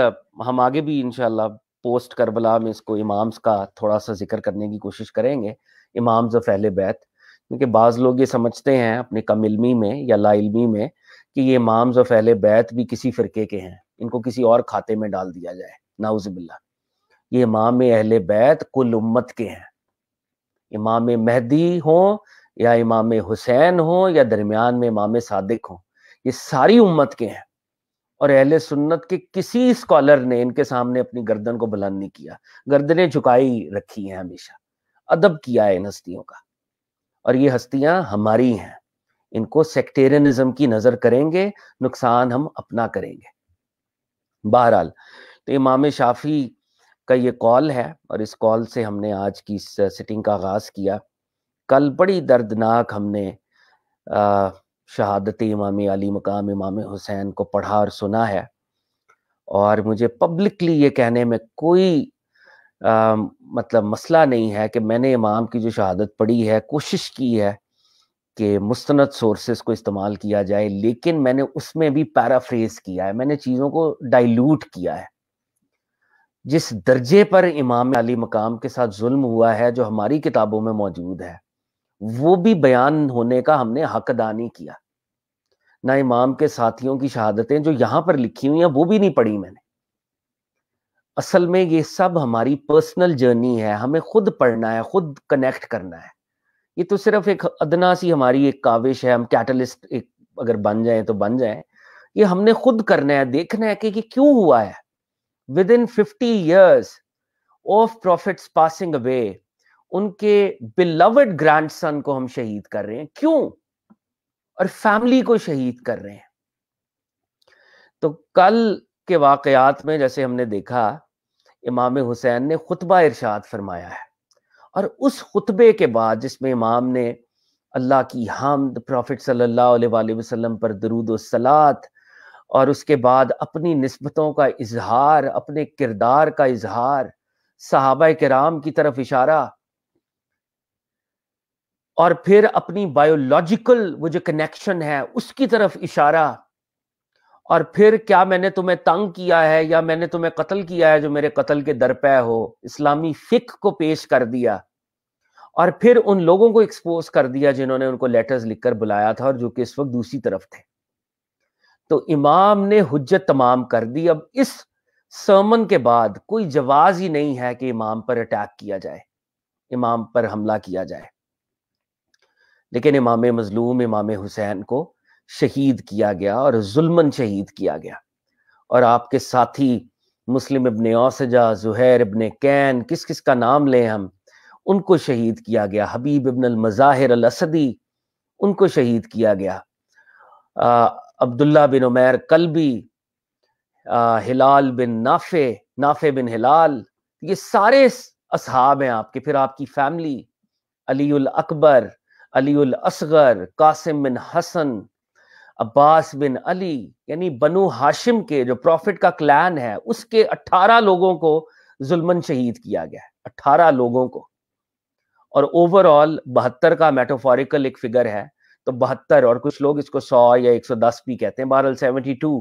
हम आगे भी इनशाला पोस्ट करबला में इसको इमाम्स का थोड़ा सा जिक्र करने की कोशिश करेंगे इमाम्स ऑफ अहल बैत क्योंकि बाज़ लोग ये समझते हैं अपने कम इलमी में या ला इलमी में कि ये इमाम्स ऑफ अहल बैत भी किसी फ़िरके के हैं इनको किसी और खाते में डाल दिया जाए नाउजबिल्ला ये इमाम अहल बैत कुल उम्मत के हैं इमाम मेहदी हों या इमाम हुसैन हों या दरमियान में इमाम सादिक हों ये सारी उम्मत के हैं और अहल सुन्नत के किसी स्कॉलर ने इनके सामने अपनी गर्दन को बुलंद नहीं किया गर्दनें झुकाई रखी हैं हमेशा अदब किया है इन हस्तियों का और ये हस्तियां हमारी हैं इनको सेक्टेरियनिज्म की नजर करेंगे नुकसान हम अपना करेंगे बहरहाल तो इमाम शाफी का ये कॉल है और इस कॉल से हमने आज की सिटिंग का आगाज किया कल बड़ी दर्दनाक हमने आ, शहादत इमाम अली मकाम इमाम हुसैन को पढ़ा और सुना है और मुझे पब्लिकली ये कहने में कोई आ, मतलब मसला नहीं है कि मैंने इमाम की जो शहादत पढ़ी है कोशिश की है कि मुस्तनद सोर्सेज को इस्तेमाल किया जाए लेकिन मैंने उसमें भी पैराफ्रेज किया है मैंने चीज़ों को डाइल्यूट किया है जिस दर्जे पर इमाम अली मकाम के साथ जुल्म हुआ है जो हमारी किताबों में मौजूद है वो भी बयान होने का हमने हक अदा नहीं किया ना इमाम के साथियों की शहादतें जो यहां पर लिखी हुई हैं वो भी नहीं पढ़ी मैंने असल में ये सब हमारी पर्सनल जर्नी है हमें खुद पढ़ना है खुद कनेक्ट करना है ये तो सिर्फ एक अदना सी हमारी एक काविश है हम कैटलिस्ट एक अगर बन जाए तो बन जाए ये हमने खुद करना है देखना है कि, कि क्यों हुआ है within fifty years of prophet's passing away उनके बिलवड ग्रैंड को हम शहीद कर रहे हैं क्यों और फैमिली को शहीद कर रहे हैं तो कल के वाकयात में जैसे हमने देखा इमाम हुसैन ने खुतबा इरशाद फरमाया है और उस खुतबे के बाद जिसमें इमाम ने अल्लाह की हमद प्रॉफिट सल्ला वसलम पर दरूद सलात और उसके बाद अपनी नस्बतों का इजहार अपने किरदार का इजहार सहाबा कराम की तरफ इशारा और फिर अपनी बायोलॉजिकल वो जो कनेक्शन है उसकी तरफ इशारा और फिर क्या मैंने तुम्हें तंग किया है या मैंने तुम्हें कत्ल किया है जो मेरे कत्ल के दरपय हो इस्लामी फिक को पेश कर दिया और फिर उन लोगों को एक्सपोज कर दिया जिन्होंने उनको लेटर्स लिखकर बुलाया था और जो कि इस वक्त दूसरी तरफ थे तो इमाम ने हजत तमाम कर दी अब इस सर्मन के बाद कोई जवाज ही नहीं है कि इमाम पर अटैक किया जाए इमाम पर हमला किया जाए लेकिन इमाम मज़लूम इमाम हुसैन को शहीद किया गया और जुल्मन शहीद किया गया और आपके साथी मुस्लिम इबन औसजा जुहैर इबन कैन किस किस का नाम लें हम उनको शहीद किया गया हबीब इबन मज़ाहिर असदी उनको शहीद किया गया अब्दुल्ला बिन उमैर कलबी हिलाल बिन नाफे नाफे बिन हिलाल ये सारे असहाब हैं आपके फिर आपकी family Ali Akbar ul Asghar Qasim bin Hasan Abbas bin Ali यानी बनु हाशिम के जो प्रॉफिट का क्लैन है उसके 18 लोगों को जुल्मन शहीद किया गया है 18 लोगों को और ओवरऑल बहत्तर का मेटोफॉरिकल एक फिगर है तो बहत्तर और कुछ लोग इसको सौ या एक सौ दस भी कहते हैं बहरल सेवेंटी टू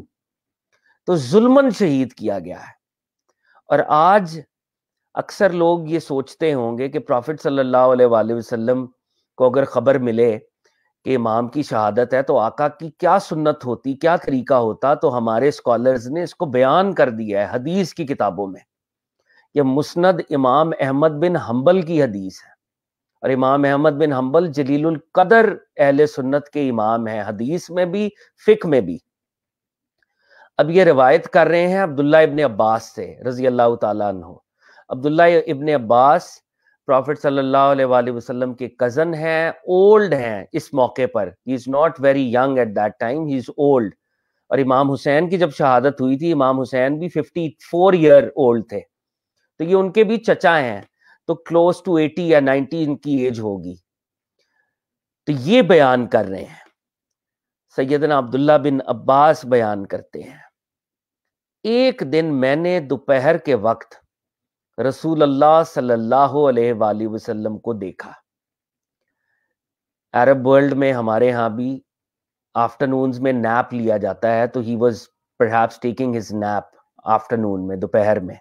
तो जुल्मन शहीद किया गया है और आज अक्सर लोग ये सोचते होंगे कि प्रॉफिट सल्लल्लाहु अलैहि वसल्लम को अगर खबर मिले कि इमाम की शहादत है तो आका की क्या सुन्नत होती क्या तरीका होता तो हमारे स्कॉलर्स ने इसको बयान कर दिया है हदीस की किताबों में यह मुस्नद इमाम अहमद बिन हम्बल की हदीस है और इमाम अहमद बिन हम्बल जलील कदर अहल सुन्नत के इमाम है हदीस में भी फ़िक में भी अब ये रिवायत कर रहे हैं अब्दुल्ला इबन अब्बास से रजी अल्लाह तब्दुल्ला इबन अब्बास प्रॉफिट सल्लल्लाहु वसल्लम के कज़न हैं ओल्ड हैं इस मौके पर he is not very young at that time he is old और इमाम हुसैन की जब शहादत हुई थी इमाम हुसैन भी 54 ईयर ओल्ड थे तो ये उनके भी चचा हैं तो क्लोज टू 80 या 90 इनकी एज होगी तो ये बयान कर रहे हैं सैदना अब्दुल्ला बिन अब्बास बयान करते हैं एक दिन मैंने दोपहर के वक्त रसूल अल्लाह सल्लल्लाहु अलैहि वसल्लम को देखा अरब वर्ल्ड में हमारे यहाँ भी आफ्टरनून में नैप लिया जाता है तो he was perhaps taking his nap afternoon में दोपहर में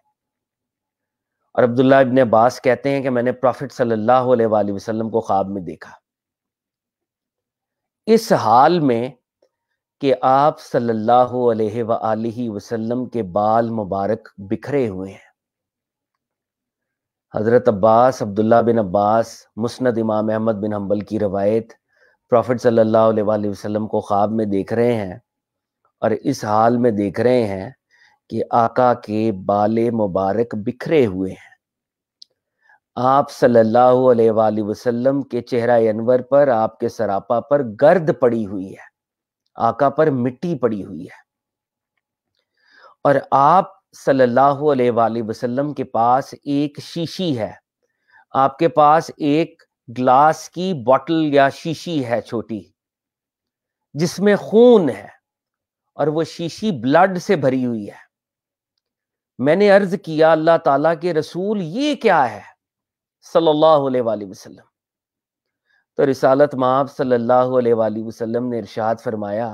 और अब्दुल्ला इबन अब्बास कहते हैं कि मैंने प्रॉफिट सल्लल्लाहु अलैहि वसल्लम को ख्वाब में देखा इस हाल में कि आप सल्लल्लाहु अलैहि वसल्लम के बाल मुबारक बिखरे हुए हैं हज़रत अब्बास अब्दुल्ला बिन अब्बास मुस्ंद इमाम अहमद बिन हम्बल की रवायत प्रॉफिट सल्लल्लाहु अलैहि को ख्वाब में देख रहे हैं और इस हाल में देख रहे हैं कि आका के बाल मुबारक बिखरे हुए हैं आप सल्लल्लाहु अलैहि वसल्लम के चेहरा अनवर पर आपके सरापा पर गर्द पड़ी हुई है आका पर मिट्टी पड़ी हुई है और आप सल्लल्लाहु अलैहि वसल्लम के पास एक शीशी है आपके पास एक ग्लास की बॉटल या शीशी है छोटी जिसमें खून है और वो शीशी ब्लड से भरी हुई है मैंने अर्ज किया अल्लाह ताला के रसूल ये क्या है सल्लल्लाहु अलैहि वसल्लम तो रिसालत आप सल्लल्लाहु अलैहि वसल्लम ने इरशाद फरमाया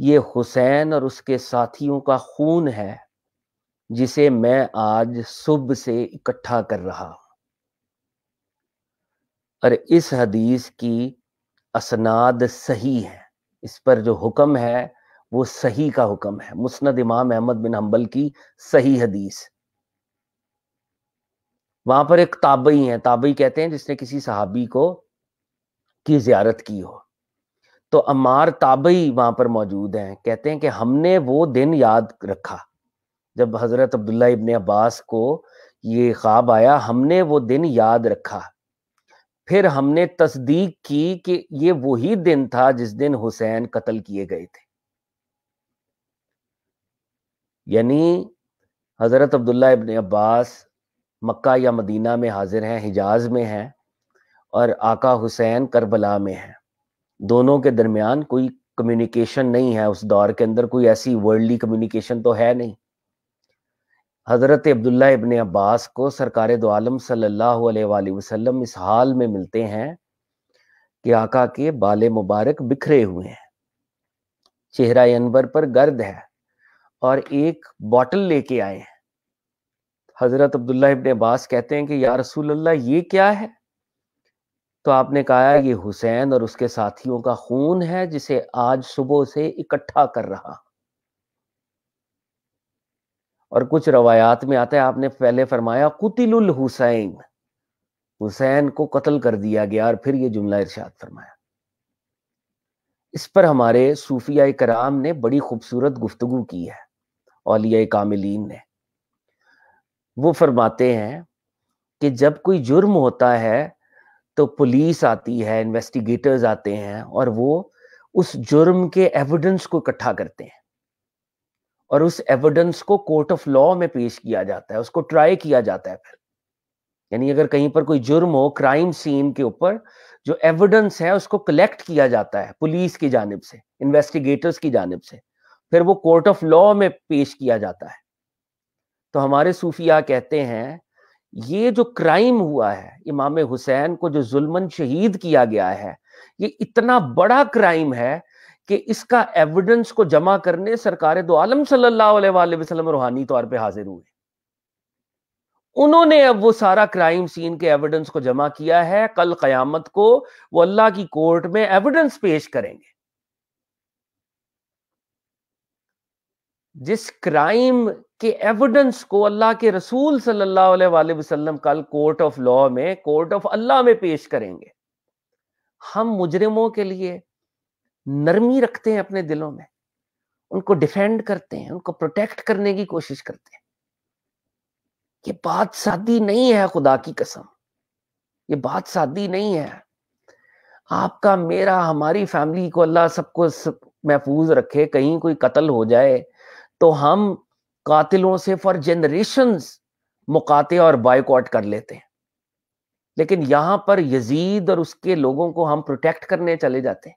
ये हुसैन और उसके साथियों का खून है जिसे मैं आज सुबह से इकट्ठा कर रहा हूं और इस हदीस की असनाद सही है इस पर जो हुक्म है वो सही का हुक्म है मुस्नद इमाम अहमद बिन हम्बल की सही हदीस वहां पर एक ताबई है ताबई कहते हैं जिसने किसी सहाबी को की जियारत की हो तो अमार ताबई वहां पर मौजूद हैं कहते हैं कि हमने वो दिन याद रखा जब हज़रत अब्दुल्ला इबन अब्बास को ये ख्वाब आया हमने वो दिन याद रखा फिर हमने तस्दीक की कि ये वही दिन था जिस दिन हुसैन कत्ल किए गए थे यानी हज़रत अब्दुल्ला इबन अब्बास मक्का या मदीना में हाजिर हैं हिजाज में हैं और आका हुसैन करबला में हैं दोनों के दरमियान कोई कम्युनिकेशन नहीं है उस दौर के अंदर कोई ऐसी वर्ल्डली कम्युनिकेशन तो है नहीं हज़रत अब्दुल्ला इबन अब्बास को सरकार दो आलम सल्लल्लाहु अलैहि वसल्लम इस हाल में मिलते हैं कि आका के बाले मुबारक बिखरे हुए हैं चेहरा अनवर पर गर्द है और एक बॉटल लेके आए हैं हज़रत अब्दुल्ला इबन अब्बास कहते हैं कि या रसूल अल्लाह ये क्या है तो आपने कहा ये हुसैन और उसके साथियों का खून है जिसे आज सुबह से इकट्ठा कर रहा और कुछ रवायात में आता है आपने पहले फरमाया कुतिलुल हुसैन हुसैन को कत्ल कर दिया गया और फिर ये जुमला इरशाद फरमाया इस पर हमारे सूफिया कराम ने बड़ी खूबसूरत गुफ्तगु की है औलिया कामिलीन ने वो फरमाते हैं कि जब कोई जुर्म होता है तो पुलिस आती है इन्वेस्टिगेटर्स आते हैं और वो उस जुर्म के एविडेंस को इकट्ठा करते हैं और उस एविडेंस को कोर्ट ऑफ लॉ में पेश किया जाता है उसको ट्राई किया जाता है फिर यानी अगर कहीं पर कोई जुर्म हो क्राइम सीन के ऊपर जो एविडेंस है उसको कलेक्ट किया जाता है पुलिस की जानब से इन्वेस्टिगेटर्स की जानब से फिर वो कोर्ट ऑफ लॉ में पेश किया जाता है तो हमारे सूफिया कहते हैं ये जो क्राइम हुआ है इमाम हुसैन को जो जुल्मन शहीद किया गया है ये इतना बड़ा क्राइम है कि इसका एविडेंस को जमा करने सरकार दो आलम वसल्लम रूहानी तौर पे हाजिर हुए उन्होंने अब वो सारा क्राइम सीन के एविडेंस को जमा किया है कल कयामत को वो अल्लाह की कोर्ट में एविडेंस पेश करेंगे जिस क्राइम कि एविडेंस को अल्लाह के रसूल सल्लल्लाहु अलैहि वसल्लम कल कोर्ट ऑफ लॉ में कोर्ट ऑफ अल्लाह में पेश करेंगे हम मुजरिमों के लिए नरमी रखते हैं अपने दिलों में उनको डिफेंड करते हैं उनको प्रोटेक्ट करने की कोशिश करते हैं ये बात सादी नहीं है खुदा की कसम ये बात सादी नहीं है आपका मेरा हमारी फैमिली को अल्लाह सबको सब महफूज रखे कहीं कोई कत्ल हो जाए तो हम कातिलों से फॉर जनरेशन मुकाते और बायकॉट कर लेते हैं लेकिन यहां पर यजीद और उसके लोगों को हम प्रोटेक्ट करने चले जाते हैं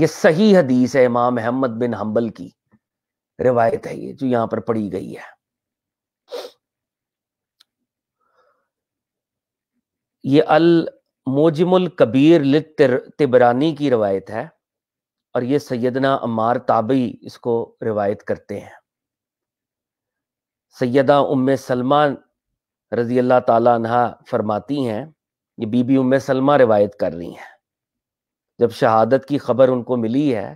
ये सही हदीस है इमाम अहमद बिन हम्बल की रिवायत है ये जो यहां पर पढ़ी गई है ये अल मोजमुल कबीर लित तिबरानी की रवायत है और ये सैदना अमार ताबी इसको रिवायत करते हैं सैदा उम सलमान रजी अल्लाह तहा फरमाती हैं ये बीबी उम सलमा रिवायत कर रही हैं जब शहादत की खबर उनको मिली है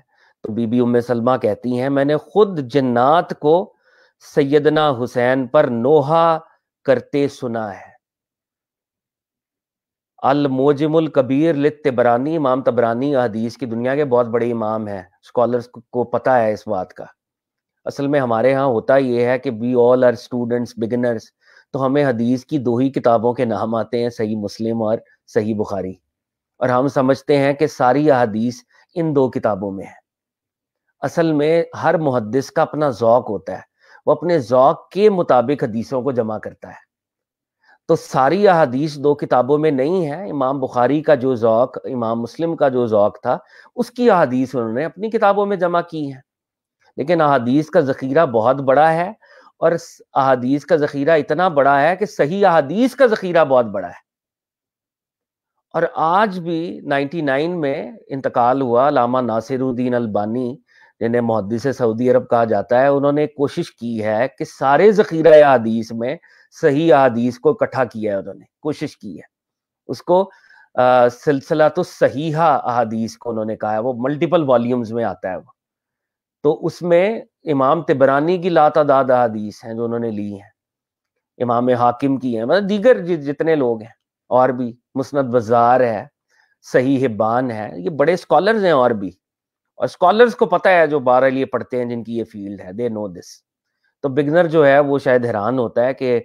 तो बीबी उम सलमा कहती हैं मैंने खुद जन्नात को सैदना हुसैन पर नोहा करते सुना है अलमोजमुल कबीर लित तबरानी इमाम तबरानी हदीस की दुनिया के बहुत बड़े इमाम हैं स्कॉलर्स को पता है इस बात का असल में हमारे यहाँ होता ये है कि we all are students beginners तो हमें हदीस की दो ही किताबों के नाम आते हैं सही मुस्लिम और सही बुखारी और हम समझते हैं कि सारी अदीस इन दो किताबों में है असल में हर मुहदस का अपना जौक होता है वो अपने जौक के मुताबिक हदीसों को जमा करता है तो सारी अदीस दो किताबों में नहीं है इमाम बुखारी का जो ज़ौक इमाम मुस्लिम का जो ज़ौक था उसकी अदीस उन्होंने अपनी किताबों में जमा की है लेकिन अदीस का ज़खीरा बहुत बड़ा है और अहदीस का ज़खीरा इतना बड़ा है कि सही अदीस का ज़खीरा बहुत बड़ा है और आज भी 99 में इंतकाल हुआ लामा नासिरुद्दीन अलबानी जिन्हें मुहदस सऊदी अरब कहा जाता है उन्होंने कोशिश की है कि सारे ज़खीरा हदीस में सही अदीस को इकट्ठा किया है उन्होंने कोशिश की है उसको सिलसिला तो सही अदीस को उन्होंने कहा है वो मल्टीपल वॉल्यूम्स में आता है वो तो उसमें इमाम तिबरानी की लातादाद अदीस हैं जो उन्होंने ली हैं इमाम हाकिम की हैं मतलब दीगर जितने लोग हैं और भी मुस्ंद बाजार है सही हिब्बान है ये बड़े स्कॉलर्स हैं और भी और स्कॉलर्स को पता है जो बारह लिए पढ़ते हैं जिनकी ये फील्ड है दे नो दिस तो बिगनर जो है वो शायद हैरान होता है कि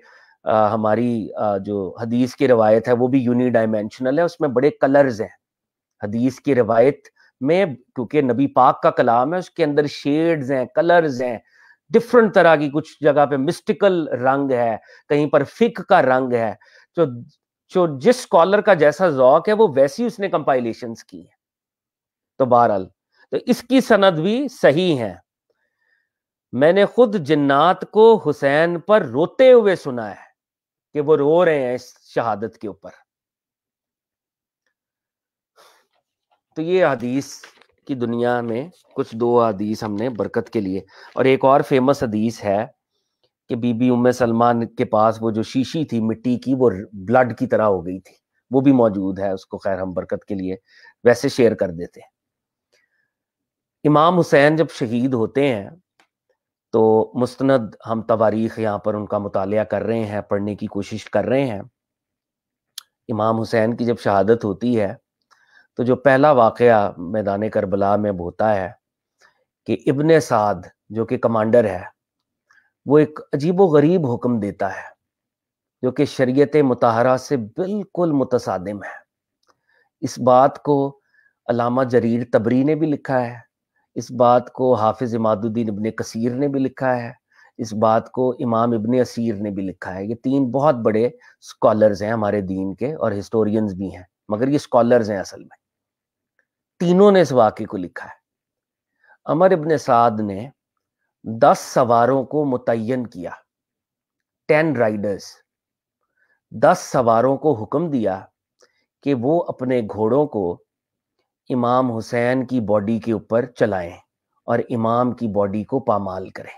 आ, हमारी आ, जो हदीस की रवायत है वो भी यूनी डायमेंशनल है उसमें बड़े कलर्स हैं हदीस की रवायत में क्योंकि नबी पाक का कलाम है उसके अंदर शेड्स हैं कलर्स हैं डिफरेंट तरह की कुछ जगह पे मिस्टिकल रंग है कहीं पर फिक का रंग है तो जो जिस स्कॉलर का जैसा जौक है वो वैसी उसने कंपाइलेशन की है तो बहरहाल तो इसकी सनद भी सही है मैंने खुद जिन्नात को हुसैन पर रोते हुए सुना है कि वो रो रहे हैं इस शहादत के ऊपर तो ये हदीस की दुनिया में कुछ दो हदीस हमने बरकत के लिए और एक और फेमस हदीस है कि बीबी उम्मे सलमान के पास वो जो शीशी थी मिट्टी की वो ब्लड की तरह हो गई थी वो भी मौजूद है उसको खैर हम बरकत के लिए वैसे शेयर कर देते हैं इमाम हुसैन जब शहीद होते हैं तो मुस्ंद हम तवारीख यहाँ पर उनका मुताल कर रहे हैं पढ़ने की कोशिश कर रहे हैं इमाम हुसैन की जब शहादत होती है तो जो पहला वाक़ मैदान करबला में होता है कि इबन साद जो कि कमांडर है वो एक अजीब गरीब हुक्म देता है जो कि शरीत मतहरा से बिल्कुल मुतदम है इस बात को अलामा जरीर तबरी ने भी लिखा है इस बात को हाफिज इमादुद्दीन इबन कसीर ने भी लिखा है इस बात को इमाम इबन असीर ने भी लिखा है ये तीन बहुत बड़े स्कॉलर्स हैं हमारे दीन के और हिस्टोरियंस भी हैं मगर ये स्कॉलर्स हैं असल में तीनों ने इस वाक़े को लिखा है अमर इबन साद ने दस सवारों को मुतन किया टेन राइडर्स दस सवारों को हुक्म दिया कि वो अपने घोड़ों को इमाम हुसैन की बॉडी के ऊपर चलाएं और इमाम की बॉडी को पामाल करें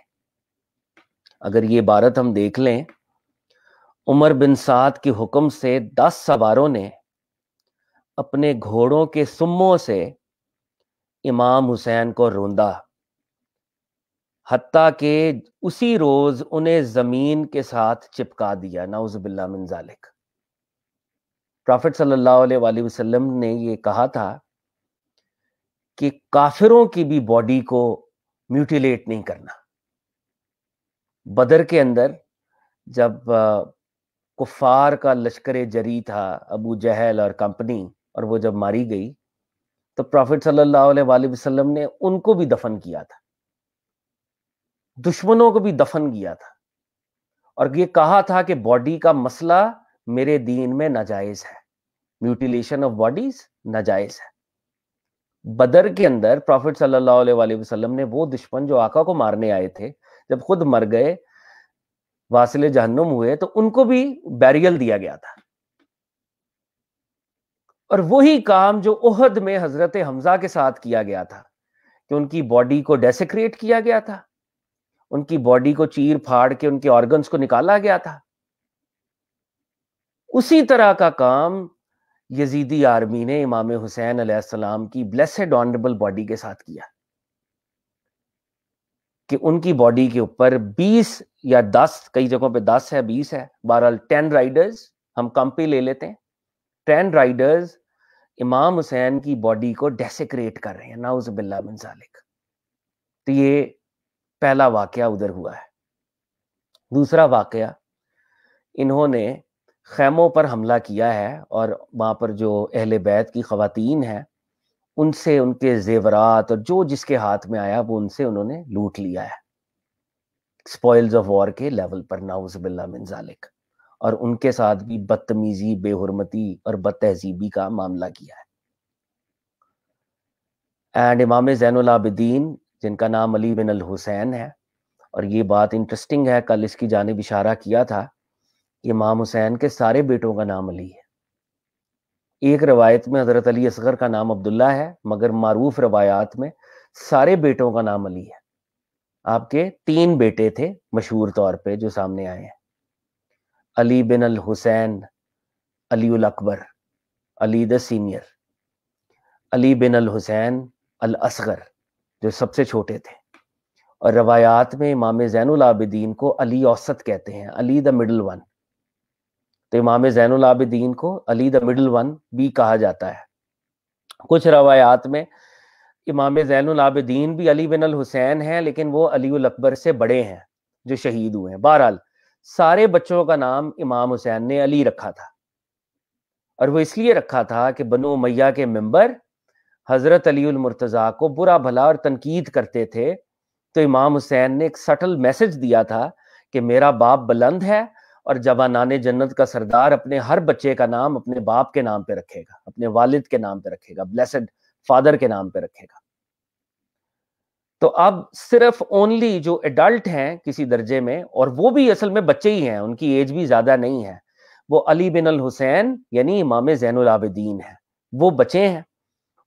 अगर ये इबारत हम देख लें उमर बिन साद के हुक्म से दस सवारों ने अपने घोड़ों के सुमों से इमाम हुसैन को रोंदा हती के उसी रोज उन्हें जमीन के साथ चिपका दिया नाउजबिल्ला मिनजालिक प्रॉफिट सल्लल्लाहु अलैहि वसल्लम ने ये कहा था कि काफिरों की भी बॉडी को म्यूटिलेट नहीं करना बदर के अंदर जब कुफार का लश्कर जरी था अबू जहल और कंपनी और वो जब मारी गई तो प्रॉफिट सल्लल्लाहु वसल्लम ने उनको भी दफन किया था दुश्मनों को भी दफन किया था और ये कहा था कि बॉडी का मसला मेरे दीन में नाजायज है म्यूटिलेशन ऑफ बॉडीज नाजायज है बदर के अंदर प्रॉफिट सल्लल्लाहु अलैहि वसल्लम ने वो दुश्मन जो आका को मारने आए थे जब खुद मर गए वासिले जहन्नुम हुए तो उनको भी बैरियल दिया गया था और वही काम जो उहद में हजरत हमजा के साथ किया गया था कि उनकी बॉडी को डेसिक्रिएट किया गया था उनकी बॉडी को चीर फाड़ के उनके ऑर्गन्स को निकाला गया था उसी तरह का काम यजीदी आर्मी ने इमाम हुसैन अलैहिस्सलाम की ब्लेसड ऑनरेबल बॉडी के साथ किया कि उनकी बॉडी के ऊपर बीस या दस कई जगहों पे दस है बीस है बहरहाल 10 राइडर्स हम कम पे ले लेते हैं टेन राइडर्स इमाम हुसैन की बॉडी को डेसिक्रेट कर रहे हैं नाउज बिल्ला मिनजालिक तो ये पहला वाकया उधर हुआ है दूसरा वाकया इन्होंने खैमों पर हमला किया है और वहाँ पर जो अहल बैत की खातन हैं उनसे उनके जेवरात और जो जिसके हाथ में आया वो उनसे उन्होंने लूट लिया है स्पॉयल्स ऑफ वॉर के लेवल पर नाउजबिल्ला मिनजालिक और उनके साथ भी बदतमीजी बेहरमती और बदतहजीबी का मामला किया है एंड इमाम जैनलाबिदीन जिनका नाम अली बिन अल हुसैन है और ये बात इंटरेस्टिंग है कल इसकी जानब इशारा किया था इमाम हुसैन के सारे बेटों का नाम अली है एक रवायत में हज़रत अली असगर का नाम अब्दुल्ला है मगर मारूफ रवायात में सारे बेटों का नाम अली है आपके तीन बेटे थे मशहूर तौर पे जो सामने आए हैं Ali bin al Hussain Ali ul Akbar Ali the senior Ali bin al Hussain al Asghar जो सबसे छोटे थे और रवायात में इमाम जैन आबिदीन को अली औसत कहते हैं अली द मिडल वन तो इमाम जैन आबिदीन को अली द मिडल वन भी कहा जाता है कुछ रवायात में इमाम जैन आबिदीन भी अली बिन हुसैन हैं लेकिन वो अली उल अकबर से बड़े हैं जो शहीद हुए हैं बहरहाल सारे बच्चों का नाम इमाम हुसैन ने अली रखा था और वो इसलिए रखा था कि बनो मैया के मेंबर हज़रत अली उलमरतजा को बुरा भला और तनकीद करते थे तो इमाम हुसैन ने एक सटल मैसेज दिया था कि मेरा बाप बुलंद है और जवानाने जन्नत का सरदार अपने हर बच्चे का नाम अपने बाप के नाम पे रखेगा अपने वालिद के नाम पे रखेगा ब्लेसड फादर के नाम पे रखेगा तो अब सिर्फ ओनली जो एडल्ट हैं किसी दर्जे में और वो भी असल में बच्चे ही हैं उनकी एज भी ज्यादा नहीं है वो अली बिन अल हुसैन यानी इमाम जैन आबिदीन है वो बच्चे हैं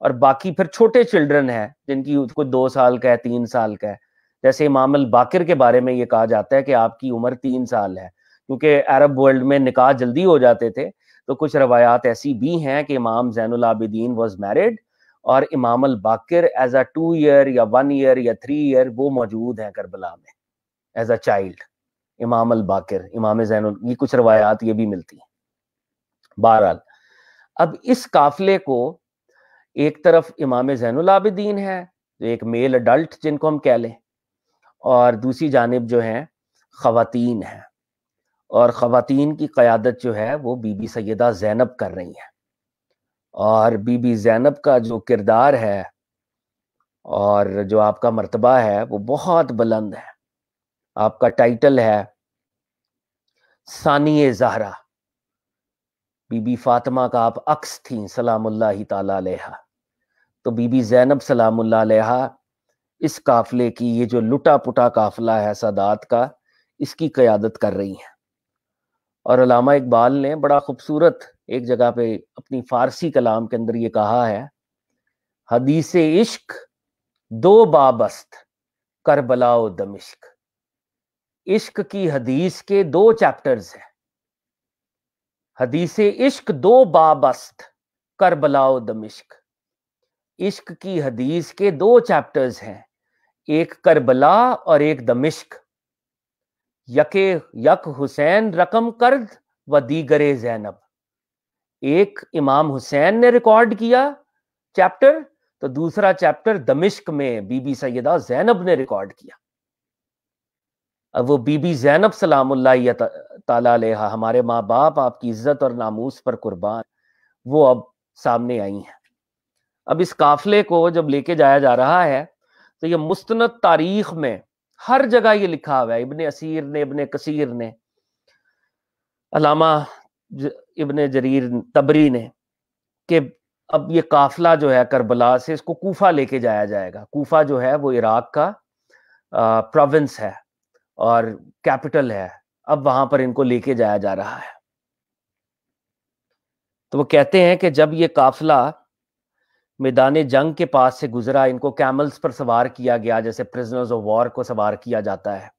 और बाकी फिर छोटे चिल्ड्रन हैं जिनकी कुछ दो साल का है तीन साल का है जैसे इमाम अल बाकिर के बारे में ये कहा जाता है कि आपकी उम्र तीन साल है क्योंकि अरब वर्ल्ड में निकाह जल्दी हो जाते थे तो कुछ रवायात ऐसी भी हैं कि इमाम जैनुल आबिदीन वॉज मैरिड और Imam al Baqir age a two year या वन ईयर या थ्री ईयर वो मौजूद हैं करबला में एज अ चाइल्ड इमाम अल बाकिर इमाम जैन ये कुछ रवायात ये भी मिलती हैं बहरहाल अब इस काफिले को एक तरफ इमाम जैन आबिदीन है एक मेल अडल्ट जिनको हम कह लें और दूसरी जानब जो हैं खातन हैं और ख़वान की क़्यादत जो है वो बीबी सैदा जैनब कर रही हैं और बीबी जैनब का जो किरदार है और जो आपका मर्तबा है वो बहुत बुलंद है आपका टाइटल है सानिय जहरा बीबी फातिमा का आप अक्स थी सलामुल्ला तहा तो बीबी जैनब सलामुल्ला इस काफले की ये जो लुटा पुटा काफिला है सादात का इसकी क़्यादत कर रही हैं और अलामा इकबाल ने बड़ा खूबसूरत एक जगह पे अपनी फारसी कलाम के अंदर ये कहा है हदीस इश्क दो बाबस्त करबला दमिश्क इश्क की हदीस के दो चैप्टर्स हैं हदीस इश्क दो बाबस्त करबला दमिश्क इश्क की हदीस के दो चैप्टर्स हैं एक करबला और एक दमिश्क यके यक हुसैन रकम कर्द व दीगरे जैनब एक इमाम हुसैन ने रिकॉर्ड किया चैप्टर तो दूसरा चैप्टर दमिश्क में बीबी सैयदा जैनब ने रिकॉर्ड किया अब वो बीबी जैनब सलाम तला हमारे माँ बाप आपकी इज्जत और नामूस पर कुर्बान वो अब सामने आई हैं अब इस काफले को जब लेके जाया जा रहा है तो ये मुस्तनद तारीख में हर जगह ये लिखा हुआ है इबन असीर ने इबन कसीर ने अलामा इबन जरीर तबरी ने कि अब ये काफिला जो है करबला से इसको कोफा लेके जाया जाएगा कोफा जो है वो इराक का प्रोविंस है और कैपिटल है अब वहां पर इनको लेके जाया जा रहा है तो वो कहते हैं कि जब ये काफिला मैदान जंग के पास से गुजरा इनको कैमल्स पर सवार किया गया जैसे प्रिजनर्स ऑफ वॉर को सवार किया जाता है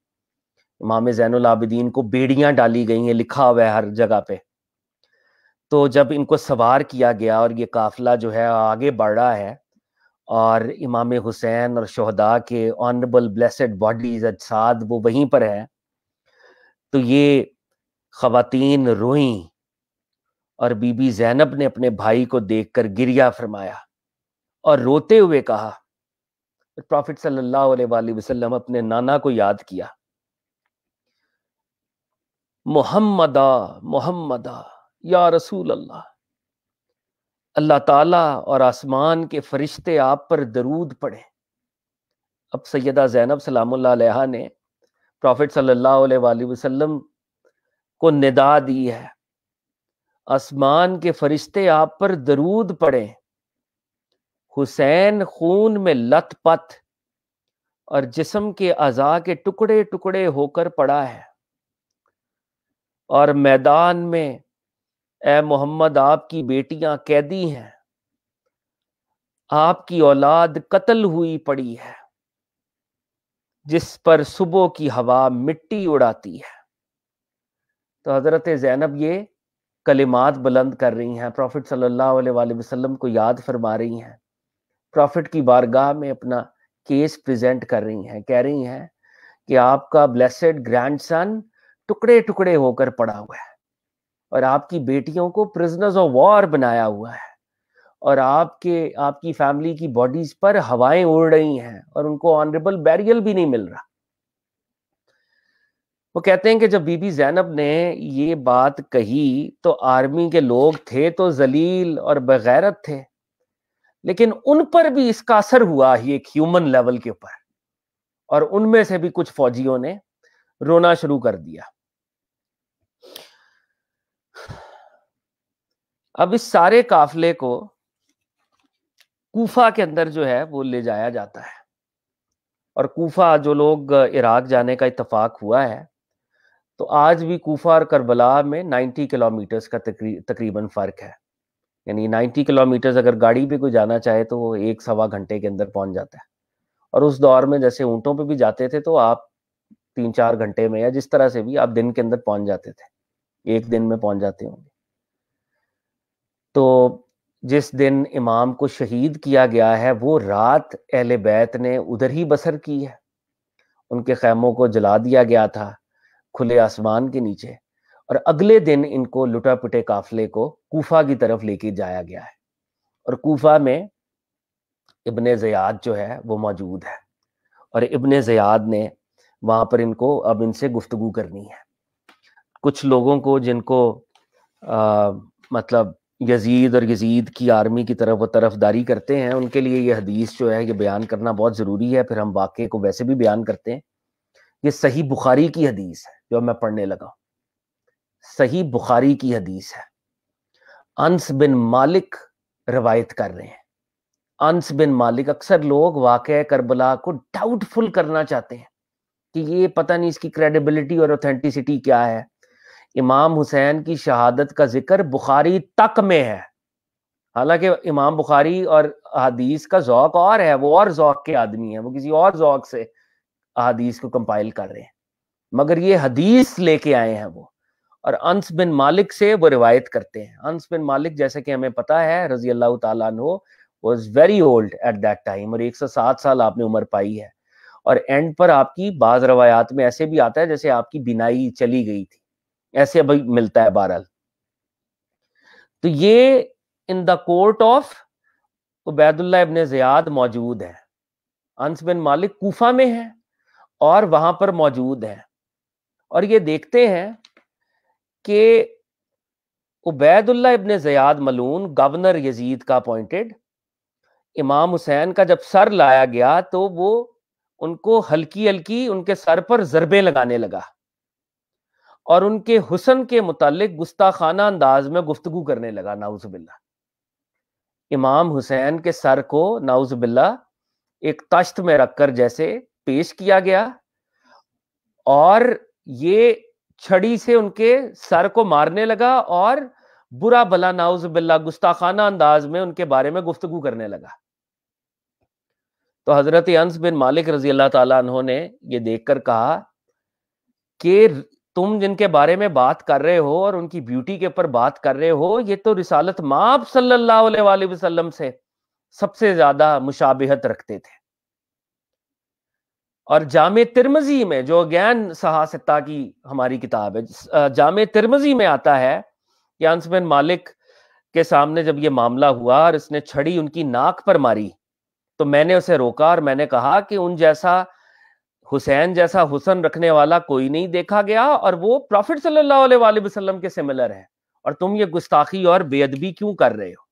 इमाम जैन आबिदीन को बेड़ियां डाली गई हैं लिखा हुआ है हर जगह पे तो जब इनको सवार किया गया और ये काफिला जो है आगे बढ़ रहा है और इमाम हुसैन और शहदा के ऑनरेबल ब्लेसड बॉडीज अजसाद वो वहीं पर है तो ये खातिन रोई और बीबी जैनब ने अपने भाई को देखकर गिरिया फरमाया और रोते हुए कहा प्रॉफिट सल्लल्लाहु अलैहि वसल्लम अपने नाना को याद किया मोहम्मदा मोहम्मदा या रसूल अल्लाह अल्लाह ताला और आसमान के फरिश्ते आप पर दरूद पड़े अब सैदा जैनब सलाम ने प्रॉफिट सल्लल्लाहु अलैहि वसल्लम को निदा दी है आसमान के फरिश्ते आप पर दरूद पड़े हुसैन खून में लत पत और जिसम के अजा के टुकड़े टुकड़े होकर पड़ा है और मैदान में ए मोहम्मद आपकी बेटियां कैदी हैं आपकी औलाद कत्ल हुई पड़ी है जिस पर सुबह की हवा मिट्टी उड़ाती है तो हज़रत ज़ैनब ये कलिमात बुलंद कर रही हैं प्रॉफिट सल्लल्लाहु अलैहि वसल्लम को याद फरमा रही हैं प्रॉफिट की बारगाह में अपना केस प्रेजेंट कर रही हैं कह रही हैं कि आपका ब्लेसड ग्रैंडसन टुकड़े टुकड़े होकर पड़ा हुआ है और आपकी बेटियों को प्रिजनर्स ऑफ वॉर बनाया हुआ है और आपके आपकी फैमिली की बॉडीज पर हवाएं उड़ रही हैं और उनको ऑनरेबल बैरियल भी नहीं मिल रहा वो कहते हैं कि जब बीबी जैनब ने ये बात कही तो आर्मी के लोग थे तो जलील और बगैरत थे लेकिन उन पर भी इसका असर हुआ ही एक ह्यूमन लेवल के ऊपर और उनमें से भी कुछ फौजियों ने रोना शुरू कर दिया अब इस सारे काफले को कूफा के अंदर जो है वो ले जाया जाता है और कूफा जो लोग इराक जाने का इतफाक हुआ है तो आज भी कूफा और करबला में 90 किलोमीटर्स का तकरीबन फ़र्क है यानी 90 किलोमीटर अगर गाड़ी पे कोई जाना चाहे तो वो एक सवा घंटे के अंदर पहुंच जाता है और उस दौर में जैसे ऊँटों पे भी जाते थे तो आप तीन चार घंटे में या जिस तरह से भी आप दिन के अंदर पहुंच जाते थे एक दिन में पहुंच जाते होंगे तो जिस दिन इमाम को शहीद किया गया है वो रात अहल बैत ने उधर ही बसर की है उनके खैमों को जला दिया गया था खुले आसमान के नीचे और अगले दिन इनको लुटा पुटे काफले को कोफा की तरफ लेके जाया गया है और कोफा में इबन ज़याद जो है वो मौजूद है और इबन ज़याद ने वहाँ पर इनको अब इनसे गुफ्तगु करनी है कुछ लोगों को जिनको आ, मतलब यजीद और यजीद की आर्मी की तरफ वो तरफदारी करते हैं उनके लिए ये हदीस जो है ये बयान करना बहुत ज़रूरी है फिर हम वाक़े को वैसे भी बयान करते हैं ये सही बुखारी की हदीस है जो मैं पढ़ने लगा सही बुखारी की हदीस है अंस बिन मालिक रवायत कर रहे हैं अंस बिन मालिक अक्सर लोग वाक़ करबला को डाउटफुल करना चाहते हैं कि ये पता नहीं इसकी क्रेडिबिलिटी और ऑथेंटिसिटी क्या है इमाम हुसैन की शहादत का जिक्र बुखारी तक में है हालांकि इमाम बुखारी और अदीस का जौक और है वो और जौक के आदमी है वो किसी और जौक से अदीस को कंपाइल कर रहे हैं मगर ये हदीस लेके आए हैं वो और अंस बिन मालिक से वो रिवायत करते हैं अंस बिन मालिक जैसे कि हमें पता है रजी अल्लाह तु was very old at that time और 107 साल आपने उम्र पाई है और एंड पर आपकी बाज रवायात में ऐसे भी आता है जैसे आपकी बिनाई चली गई थी ऐसे अभी मिलता है बहरहाल तो ये in the court of Ubaidullah ibn Ziyad मौजूद है अंस बिन मालिक कूफा में है और वहां पर मौजूद है और ये देखते हैं कि उबैदुल्ला इब्ने ज़याद मलून गवर्नर यजीद का अपॉइंटेड इमाम हुसैन का जब सर लाया गया तो वो उनको हल्की हल्की उनके सर पर ज़रबे लगाने लगा और उनके हुसन के मुतालिक गुस्ताखाना अंदाज में गुफ्तगु करने लगा नाउजबिल्ला इमाम हुसैन के सर को नाउजबिल्ला एक तश्त में रखकर जैसे पेश किया गया और ये छड़ी से उनके सर को मारने लगा और बुरा भला बिल्ला गुस्ताखाना अंदाज में उनके बारे में गुफ्तगु करने लगा तो हजरत अंस बिन मालिक रजी अल्लाह तला ने ये देख कर कहा कि तुम जिनके बारे में बात कर रहे हो और उनकी ब्यूटी के ऊपर बात कर रहे हो ये तो रिसालत माप सल्लल्लाहु अलैहि वसल्लम से सबसे ज्यादा मुशाबहत रखते थे और जाम तिरमजी में जो ज्ञान सहासता की हमारी किताब है जाम तिरमजी में आता है कि अनस मालिक के सामने जब ये मामला हुआ और इसने छड़ी उनकी नाक पर मारी तो मैंने उसे रोका और मैंने कहा कि उन जैसा हुसैन जैसा हुसन रखने वाला कोई नहीं देखा गया और वो प्रॉफिट सल्लल्लाहु वसल्लम के सिमिलर है और तुम ये गुस्ताखी और बेअदबी क्यों कर रहे हो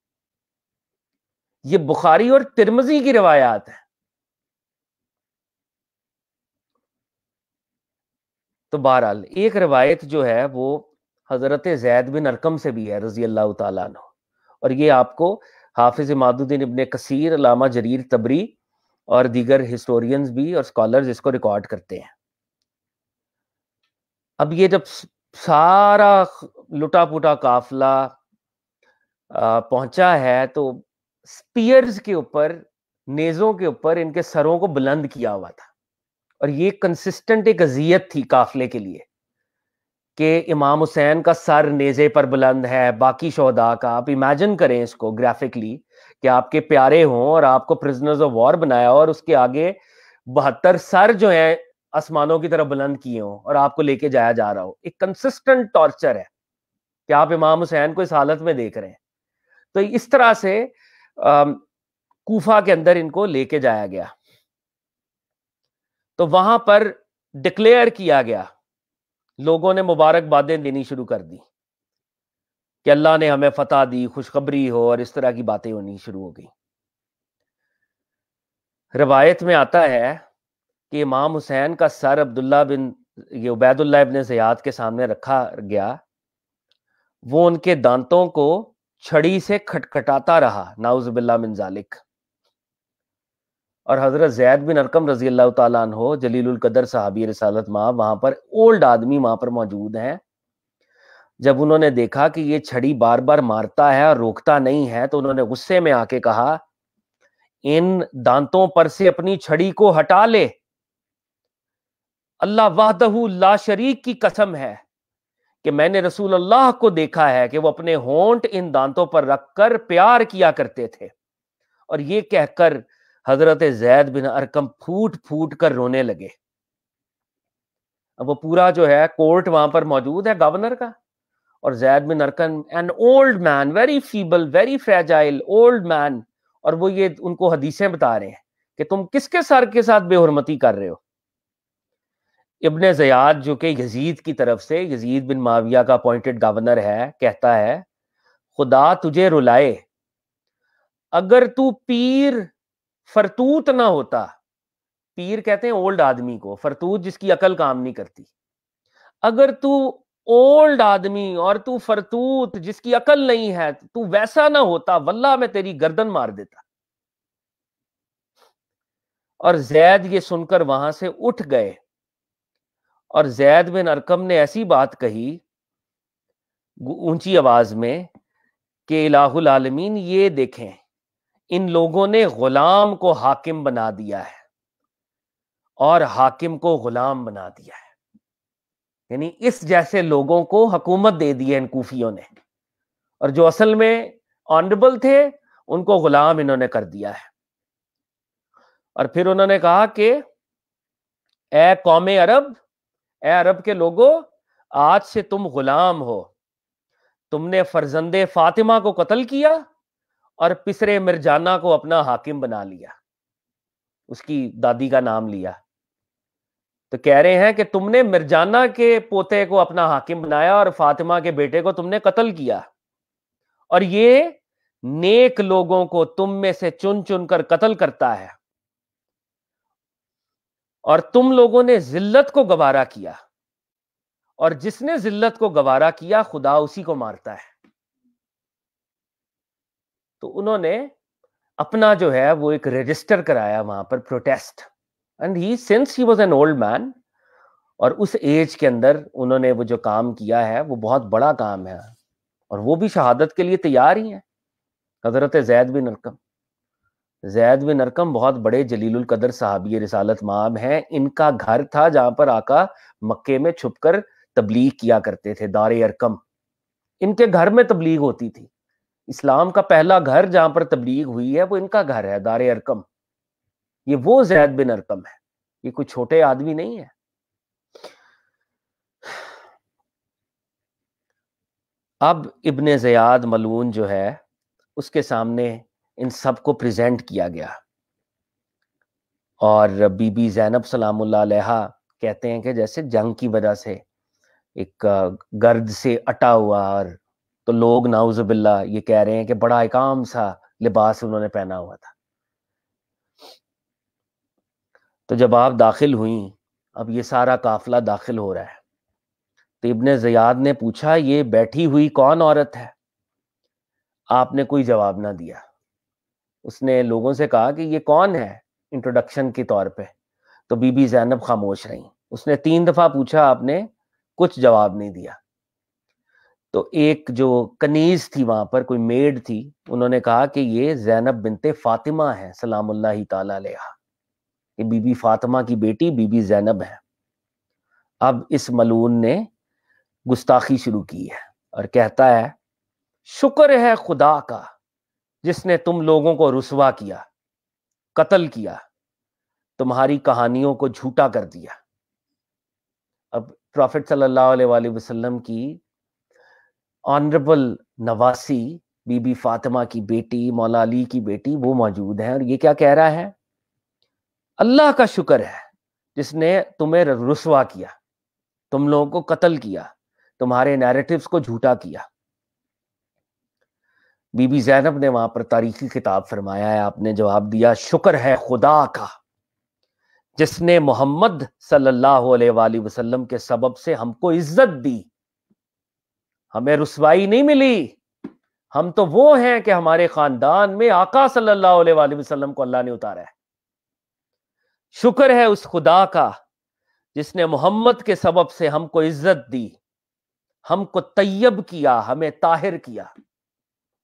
ये बुखारी और तिरमजी की रिवायात है तो बहरहाल एक रवायत जो है वो हज़रत जैद बिन अरकम से भी है रजी अल्लाह तु और ये आपको हाफिज इमादुद्दीन इबन कसीर लामा जरीर तबरी और दीगर हिस्टोरियंस भी और स्कॉलर्स इसको रिकॉर्ड करते हैं अब ये जब सारा लुटा पुटा काफला पहुंचा है तो स्पीयर्स के ऊपर नेजों के ऊपर इनके सरों को बुलंद किया हुआ था और ये कंसिस्टेंट एक अजियत थी काफिले के लिए कि इमाम हुसैन का सर नेज़े पर बुलंद है बाकी शहदा का आप इमेजिन करें इसको ग्राफिकली कि आपके प्यारे हों और आपको प्रिजनर्स ऑफ वॉर बनाया और उसके आगे बहत्तर सर जो है आसमानों की तरफ बुलंद किए हों और आपको लेके जाया जा रहा हो एक कंसिस्टेंट टॉर्चर है कि आप इमाम हुसैन को इस हालत में देख रहे हैं तो इस तरह से आ, कूफा के अंदर इनको लेके जाया गया तो वहां पर डिक्लेयर किया गया लोगों ने मुबारकबादें देनी शुरू कर दी कि अल्लाह ने हमें फतेह दी खुशखबरी हो और इस तरह की बातें होनी शुरू हो गई रवायत में आता है कि इमाम हुसैन का सर अब्दुल्ला बिन ये उबैदुल्ला इबन जयाद के सामने रखा गया वो उनके दांतों को छड़ी से खटखटाता रहा नाउजबिल्ला मिन जालिक और हज़रत जैद बिन अरकम रजी अल्लाह तहो कदर साहबी रसालत माँ वहां पर ओल्ड आदमी वहां पर मौजूद हैं जब उन्होंने देखा कि ये छड़ी बार बार मारता है और रोकता नहीं है तो उन्होंने गुस्से में आके कहा इन दांतों पर से अपनी छड़ी को हटा ले अल्लाह वाह ला शरीक की कसम है कि मैंने रसूल अल्लाह को देखा है कि वो अपने होंठ इन दांतों पर रखकर प्यार किया करते थे और ये कहकर हजरत जैद बिन अरकम फूट फूट कर रोने लगे अब वो पूरा जो है कोर्ट वहां पर मौजूद है गवर्नर का और Zaid bin Arqam an old man very feeble very fragile old man और वो ये उनको हदीसें बता रहे हैं कि तुम किसके सर के साथ बेहरमती कर रहे हो इबन जयाद जो कि यजीद की तरफ से यजीद बिन माविया का अपॉइंटेड गवर्नर है कहता है खुदा तुझे रुलाए अगर तू पीर फरतूत ना होता पीर कहते हैं ओल्ड आदमी को फरतूत जिसकी अकल काम नहीं करती अगर तू ओल्ड आदमी और तू फरतूत जिसकी अकल नहीं है तू वैसा ना होता वल्ला मैं तेरी गर्दन मार देता और जैद ये सुनकर वहां से उठ गए और जैद बिन अरकम ने ऐसी बात कही ऊंची आवाज में के इलाहुल आलमीन ये देखें इन लोगों ने गुलाम को हाकिम बना दिया है और हाकिम को गुलाम बना दिया है यानी इस जैसे लोगों को हकूमत दे दी है इन कूफियों ने और जो असल में ऑनरेबल थे उनको गुलाम इन्होंने कर दिया है और फिर उन्होंने कहा कि ए कौम अरब ए अरब के लोगों आज से तुम गुलाम हो तुमने फरजंदे फातिमा को कत्ल किया और पिसरे मिर्जाना को अपना हाकिम बना लिया उसकी दादी का नाम लिया तो कह रहे हैं कि तुमने मिर्जाना के पोते को अपना हाकिम बनाया और फातिमा के बेटे को तुमने कत्ल किया और ये नेक लोगों को तुम में से चुन चुन कर कत्ल करता है और तुम लोगों ने जिल्लत को गवारा किया और जिसने जिल्लत को गवारा किया खुदा उसी को मारता है तो उन्होंने अपना जो है वो एक रजिस्टर कराया वहां पर protest and he since he was an old man और उस एज के अंदर उन्होंने वो जो काम किया है वो बहुत बड़ा काम है और वो भी शहादत के लिए तैयार ही है हजरत Zaid bin Arqam Zaid bin Arqam बहुत बड़े जलील कदर साहबी रिसालत माम हैं इनका घर था जहां पर आका मक्के में छुपकर तबलीग किया करते थे दार अरकम इनके घर में तबलीग होती थी इस्लाम का पहला घर जहां पर तबलीग हुई है वो इनका घर है दार अरकम ये वो जैद बिन अरकम है ये कोई छोटे आदमी नहीं है अब इबन जयाद मलून जो है उसके सामने इन सब को प्रेजेंट किया गया और बीबी जैनब सलाम कहते हैं कि जैसे जंग की वजह से एक गर्द से अटा हुआ और तो लोग नाउजबिल्ला ये कह रहे हैं कि बड़ा एकाम सा लिबास उन्होंने पहना हुआ था तो जब आप दाखिल हुई अब ये सारा काफिला दाखिल हो रहा है तो इबन जयाद ने पूछा ये बैठी हुई कौन औरत है आपने कोई जवाब ना दिया उसने लोगों से कहा कि ये कौन है इंट्रोडक्शन के तौर पे तो बीबी जैनब खामोश रही उसने तीन दफा पूछा आपने कुछ जवाब नहीं दिया तो एक जो कनीज थी वहां पर कोई मेड थी उन्होंने कहा कि ये जैनब बिनते फातिमा है सलामुल्ला तला कि बीबी फातिमा की बेटी बीबी जैनब है अब इस मलून ने गुस्ताखी शुरू की है और कहता है शुक्र है खुदा का जिसने तुम लोगों को रुसवा किया कत्ल किया तुम्हारी कहानियों को झूठा कर दिया अब प्रॉफिट सल्लल्लाहु अलैहि वसल्लम की ऑनरेबल नवासी बीबी फातिमा की बेटी मौला अली की बेटी वो मौजूद हैं और ये क्या कह रहा है अल्लाह का शुक्र है जिसने तुम्हें रसवा किया तुम लोगों को कत्ल किया तुम्हारे नैरेटिव्स को झूठा किया बीबी जैनब ने वहां पर तारीखी किताब फरमाया है आपने जवाब दिया शुक्र है खुदा का जिसने मोहम्मद सल्लल्लाहु अलैहि वसल्लम के सबब से हमको इज्जत दी हमें रसवाई नहीं मिली हम तो वो हैं कि हमारे खानदान में आका सल्लल्लाहु अलैहि वसल्लम को अल्लाह ने उतारा है शुक्र है उस खुदा का जिसने मोहम्मद के सबब से हमको इज्जत दी हमको तैयब किया हमें ताहिर किया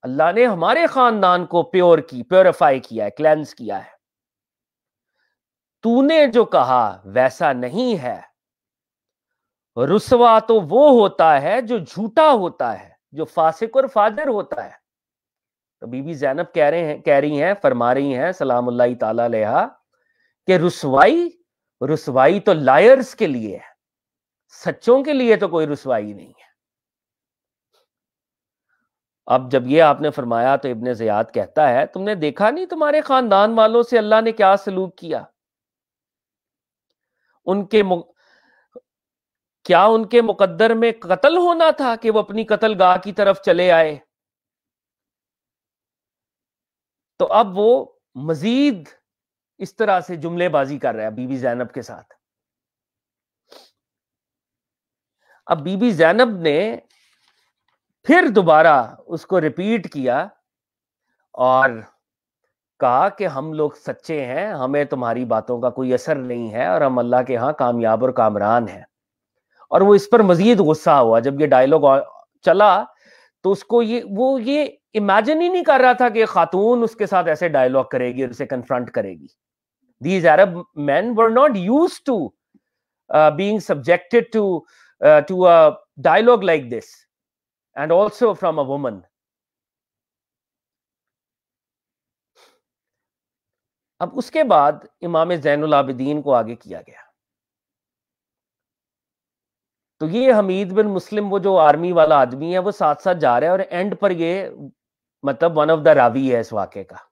अल्लाह ने हमारे खानदान को प्योर की प्योरीफाई किया है क्लेंस किया है तूने जो कहा वैसा नहीं है रुसवा तो वो होता है जो झूठा होता है जो फासिक और फादर होता है तो बीबी जैनब कह रहे हैं कह रही हैं फरमा रही हैं सलाम तहा कि रुसवाई रुसवाई तो लायर्स के लिए है सच्चों के लिए तो कोई रुसवाई नहीं है अब जब ये आपने फरमाया तो इब्ने जयाद कहता है तुमने देखा नहीं तुम्हारे खानदान वालों से अल्लाह ने क्या सलूक किया उनके क्या उनके मुकद्दर में कत्ल होना था कि वो अपनी कत्ल गाह की तरफ चले आए तो अब वो मजीद इस तरह से जुमलेबाजी कर रहा है बीबी जैनब के साथ अब बीबी जैनब ने फिर दोबारा उसको रिपीट किया और कहा कि हम लोग सच्चे हैं हमें तुम्हारी बातों का कोई असर नहीं है और हम अल्लाह के यहां कामयाब और कामरान हैं और वो इस पर मजीद गुस्सा हुआ जब ये डायलॉग चला तो उसको ये वो ये इमेजिन ही नहीं कर रहा था कि खातून उसके साथ ऐसे डायलॉग करेगी और उसे कन्फ्रंट करेगी these Arab man were not used to being subjected to to a dialogue like this and also from a woman अब उसके बाद इमाम जैन आबदीन को आगे किया गया तो ये हमीद बिन मुस्लिम वो जो आर्मी वाला आदमी है वो साथ साथ जा रहा है और एंड पर ये मतलब वन ऑफ द रावी है इस वाक्य का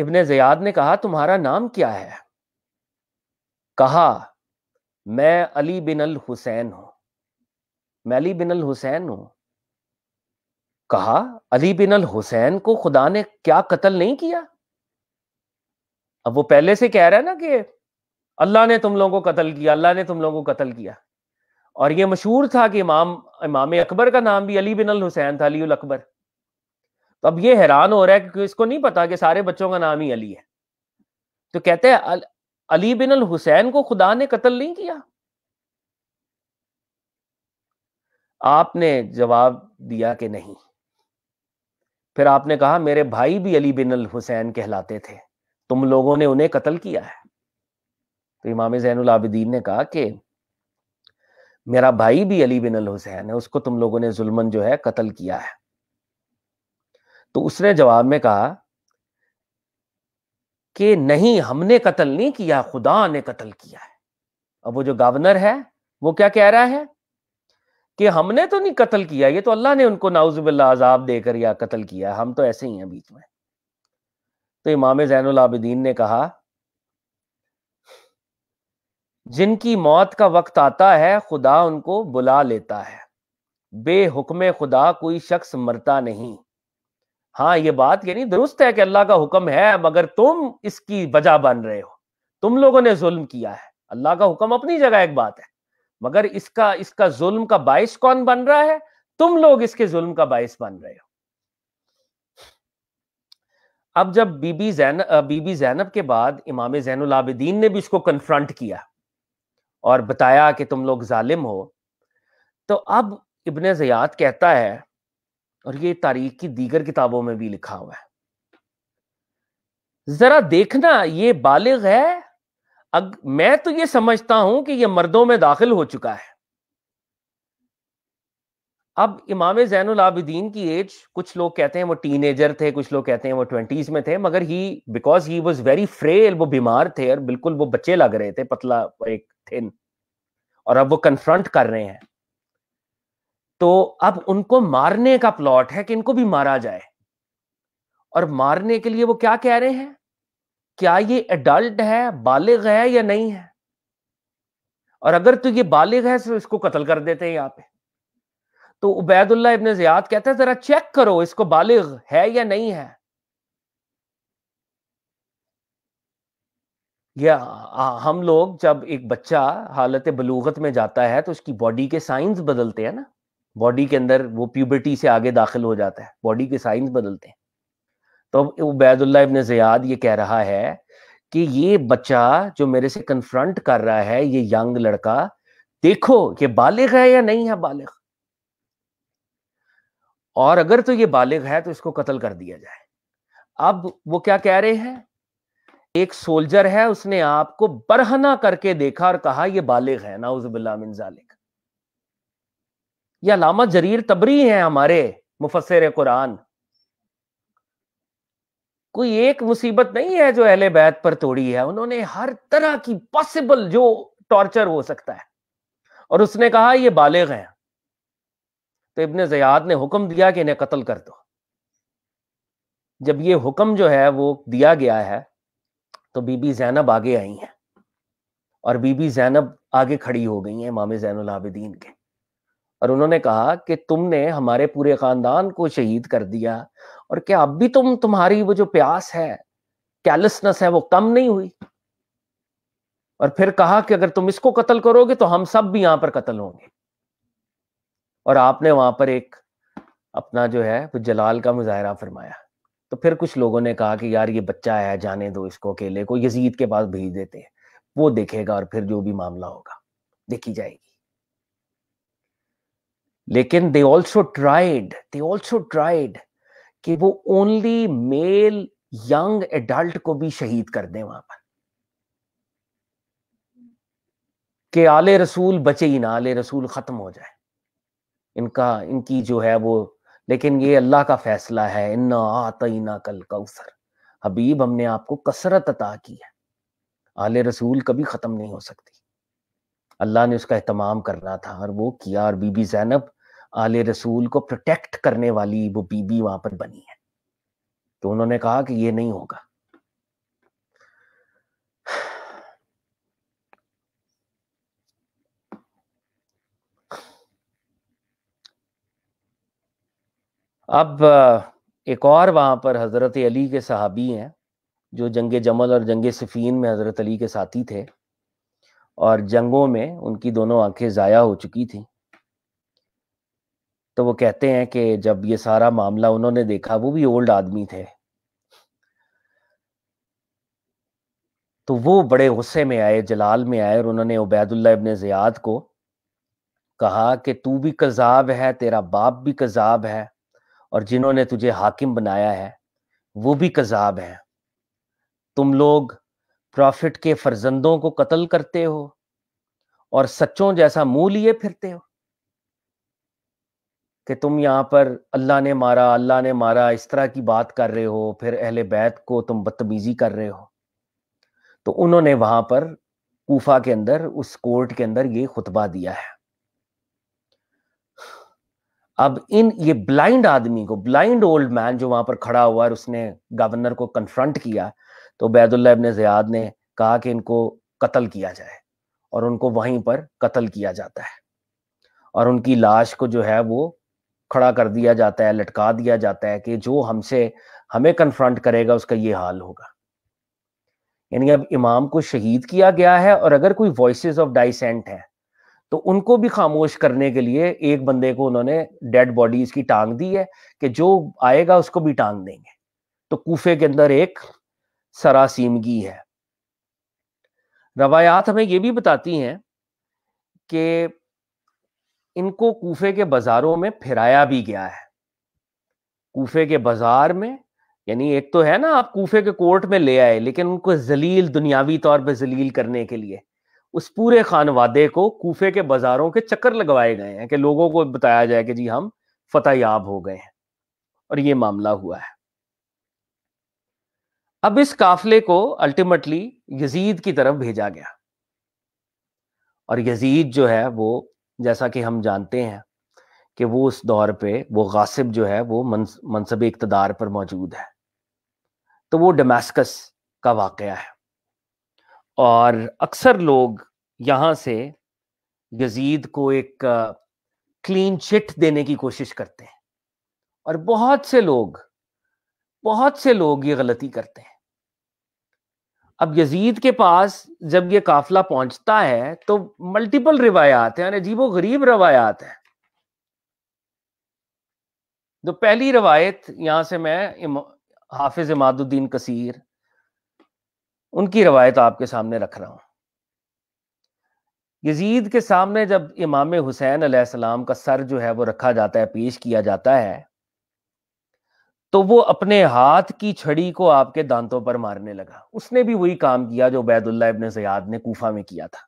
इब्ने जयाद ने कहा तुम्हारा नाम क्या है कहा मैं अली बिन अल हुसैन हूं मैं अली बिन अल हुसैन हूं कहा अली बिन अल हुसैन को खुदा ने क्या कत्ल नहीं किया अब वो पहले से कह रहा है ना कि अल्लाह ने तुम लोगों को कत्ल किया अल्लाह ने तुम लोगों को कत्ल किया और ये मशहूर था कि इमाम इमाम अकबर का नाम भी अली बिन अल हुसैन था अली अकबर तो अब ये हैरान हो रहा है कि इसको नहीं पता कि सारे बच्चों का नाम ही अली है तो कहते हैं अली बिन अल हुसैन को खुदा ने कत्ल नहीं किया आपने जवाब दिया कि नहीं फिर आपने कहा मेरे भाई भी अली बिन अल हुसैन कहलाते थे तुम लोगों ने उन्हें कत्ल किया है तो इमाम जैन आबिदीन ने कहा कि मेरा भाई भी अली बिन अल हुसैन है उसको तुम लोगों ने जुल्मन जो है कत्ल किया है तो उसने जवाब में कहा कि नहीं हमने कत्ल नहीं किया खुदा ने कत्ल किया है अब वो जो गवर्नर है वो क्या कह रहा है कि हमने तो नहीं कत्ल किया ये तो अल्लाह ने उनको नाउजुबिल्ला आजाब देकर या कत्ल किया हम तो ऐसे ही हैं बीच में तो इमाम जैन आबिदीन ने कहा जिनकी मौत का वक्त आता है खुदा उनको बुला लेता है बेहुक्म खुदा कोई शख्स मरता नहीं हाँ ये बात यानी दुरुस्त है कि अल्लाह का हुक्म है मगर तुम इसकी वजह बन रहे हो तुम लोगों ने जुल्म किया है अल्लाह का हुक्म अपनी जगह एक बात है मगर इसका इसका जुल्म का बायस कौन बन रहा है तुम लोग इसके जुल्म का बायस बन रहे हो अब जब बीबी जैन बीबी जैनब के बाद इमाम जैन ने भी इसको कन्फ्रंट किया और बताया कि तुम लोग जालिम हो तो अब इबन ज़यात कहता है और ये तारीख की दीगर किताबों में भी लिखा हुआ है जरा देखना ये बालिग है अग, मैं तो ये समझता हूं कि ये मर्दों में दाखिल हो चुका है अब इमाम जैन आबिदीन की एज कुछ लोग कहते हैं वो टीन थे कुछ लोग कहते हैं वो ट्वेंटीज में थे मगर he because he was very frail वो बीमार थे और बिल्कुल वो बच्चे लग रहे थे पतला एक थिन और अब वो कन्फ्रंट कर रहे हैं तो अब उनको मारने का प्लॉट है कि इनको भी मारा जाए और मारने के लिए वो क्या कह रहे हैं क्या ये एडल्ट है बालिग है या नहीं है और अगर तो ये बालिग है तो इसको कत्ल कर देते हैं यहाँ पे तो उबैदुल्ला इबन जियाद कहते हैं जरा चेक करो इसको बालिग है या नहीं है या आ, हम लोग जब एक बच्चा हालत बलूगत में जाता है तो उसकी बॉडी के साइंस बदलते हैं ना बॉडी के अंदर वो प्यूबर्टी से आगे दाखिल हो जाता है बॉडी के साइंस बदलते हैं तो उबैदुल्ला इबन जियाद ये कह रहा है कि ये बच्चा जो मेरे से कन्फ्रंट कर रहा है ये यंग लड़का देखो ये बालिग है या नहीं है बालिग और अगर तो ये बालिग है तो इसको कत्ल कर दिया जाए अब वो क्या कह रहे हैं एक सोल्जर है उसने आपको बरहना करके देखा और कहा यह बालिग है नाउजबिल्ला या लामा जरीर तबरी है हमारे मुफसर कुरान कोई एक मुसीबत नहीं है जो अहले बैत पर तोड़ी है उन्होंने हर तरह की पॉसिबल जो टॉर्चर हो सकता है और उसने कहा यह बालिग है तो इबन ज़याद ने हुक्म दिया कि इन्हें कत्ल कर दो जब ये हुक्म जो है वो दिया गया है तो बीबी जैनब आगे आई हैं और बीबी जैनब आगे खड़ी हो गई हैं इमाम जैन आबिदीन के और उन्होंने कहा कि तुमने हमारे पूरे खानदान को शहीद कर दिया और क्या अब भी तुम तुम्हारी वो जो प्यास है कैलसनेस है वो कम नहीं हुई और फिर कहा कि अगर तुम इसको कत्ल करोगे तो हम सब भी यहां पर कत्ल होंगे और आपने वहां पर एक अपना जो है जलाल का मुजाहरा फरमाया तो फिर कुछ लोगों ने कहा कि यार ये बच्चा आया जाने दो इसको अकेले को यजीद के पास भेज देते हैं वो देखेगा और फिर जो भी मामला होगा देखी जाएगी लेकिन they also tried they also tried कि वो ओनली मेल यंग एडल्ट को भी शहीद कर दें वहां पर के आले रसूल बचे ही ना आले रसूल खत्म हो जाए इनका इनकी जो है वो लेकिन ये अल्लाह का फैसला है इन्ना आतना कल कौसर हबीब हमने आपको कसरत अता की है आले रसूल कभी ख़त्म नहीं हो सकती अल्लाह ने उसका अहतमाम करना था और वो किया और बीबी जैनब आले रसूल को प्रोटेक्ट करने वाली वो बीबी वहां पर बनी है तो उन्होंने कहा कि ये नहीं होगा अब एक और वहाँ पर हज़रत अली के सहाबी हैं जो जंग जमल और जंग सफ़ीन में हज़रत अली के साथी थे और जंगों में उनकी दोनों आंखें ज़ाया हो चुकी थी तो वो कहते हैं कि जब ये सारा मामला उन्होंने देखा वो भी ओल्ड आदमी थे तो वो बड़े गुस्से में आए जलाल में आए और उन्होंने उबैदुल्ला इबन ज़ियाद को कहा कि तू भी कज़ाब है तेरा बाप भी कज़ाब है और जिन्होंने तुझे हाकिम बनाया है वो भी कजाब हैं तुम लोग प्रॉफिट के फर्जंदों को कत्ल करते हो और सच्चों जैसा मुंह लिए फिरते हो कि तुम यहां पर अल्लाह ने मारा अल्लाह ने मारा इस तरह की बात कर रहे हो फिर अहले बैत को तुम बदतमीजी कर रहे हो तो उन्होंने वहां पर कोफा के अंदर उस कोर्ट के अंदर ये खुतबा दिया है अब इन ये ब्लाइंड आदमी को ब्लाइंड ओल्ड मैन जो वहां पर खड़ा हुआ है उसने गवर्नर को कन्फ्रंट किया तो बैदुल्ला इबन जियाद ने कहा कि इनको कत्ल किया जाए और उनको वहीं पर कत्ल किया जाता है और उनकी लाश को जो है वो खड़ा कर दिया जाता है लटका दिया जाता है कि जो हमसे हमें कन्फ्रंट करेगा उसका ये हाल होगा यानी अब इमाम को शहीद किया गया है और अगर कोई वॉइस ऑफ डाइसेंट है तो उनको भी खामोश करने के लिए एक बंदे को उन्होंने डेड बॉडीज की टांग दी है कि जो आएगा उसको भी टांग देंगे तो कूफे के अंदर एक सरासीमगी है रवायात हमें यह भी बताती हैं कि इनको कूफे के बाजारों में फिराया भी गया है कूफे के बाजार में यानी एक तो है ना आप कूफे के कोर्ट में ले आए लेकिन उनको जलील दुनियावी तौर पर जलील करने के लिए उस पूरे खानवादे को कूफे के बाजारों के चक्कर लगवाए गए हैं कि लोगों को बताया जाए कि जी हम फतेहयाब हो गए हैं और ये मामला हुआ है अब इस काफले को अल्टीमेटली यजीद की तरफ भेजा गया और यजीद जो है वो जैसा कि हम जानते हैं कि वो उस दौर पे वो गासिब जो है वो मनसब इकतदार पर मौजूद है तो वो डमास्कस का वाकया है और अक्सर लोग यहाँ से यजीद को एक क्लीन चिट देने की कोशिश करते हैं और बहुत से लोग बहुत से लोग ये गलती करते हैं अब यजीद के पास जब ये काफिला पहुंचता है तो मल्टीपल रिवायात हैं अजीबो गरीब रवायात हैं तो पहली रवायत यहाँ से मैं हाफिज इमादुद्दीन कसीर उनकी रवायत आपके सामने रख रहा हूं यजीद के सामने जब इमाम हुसैन अलैहिस्सलाम का सर जो है वो रखा जाता है पेश किया जाता है तो वो अपने हाथ की छड़ी को आपके दांतों पर मारने लगा उसने भी वही काम किया जो बैदुल्ला इब्ने सयाद ने कूफा में किया था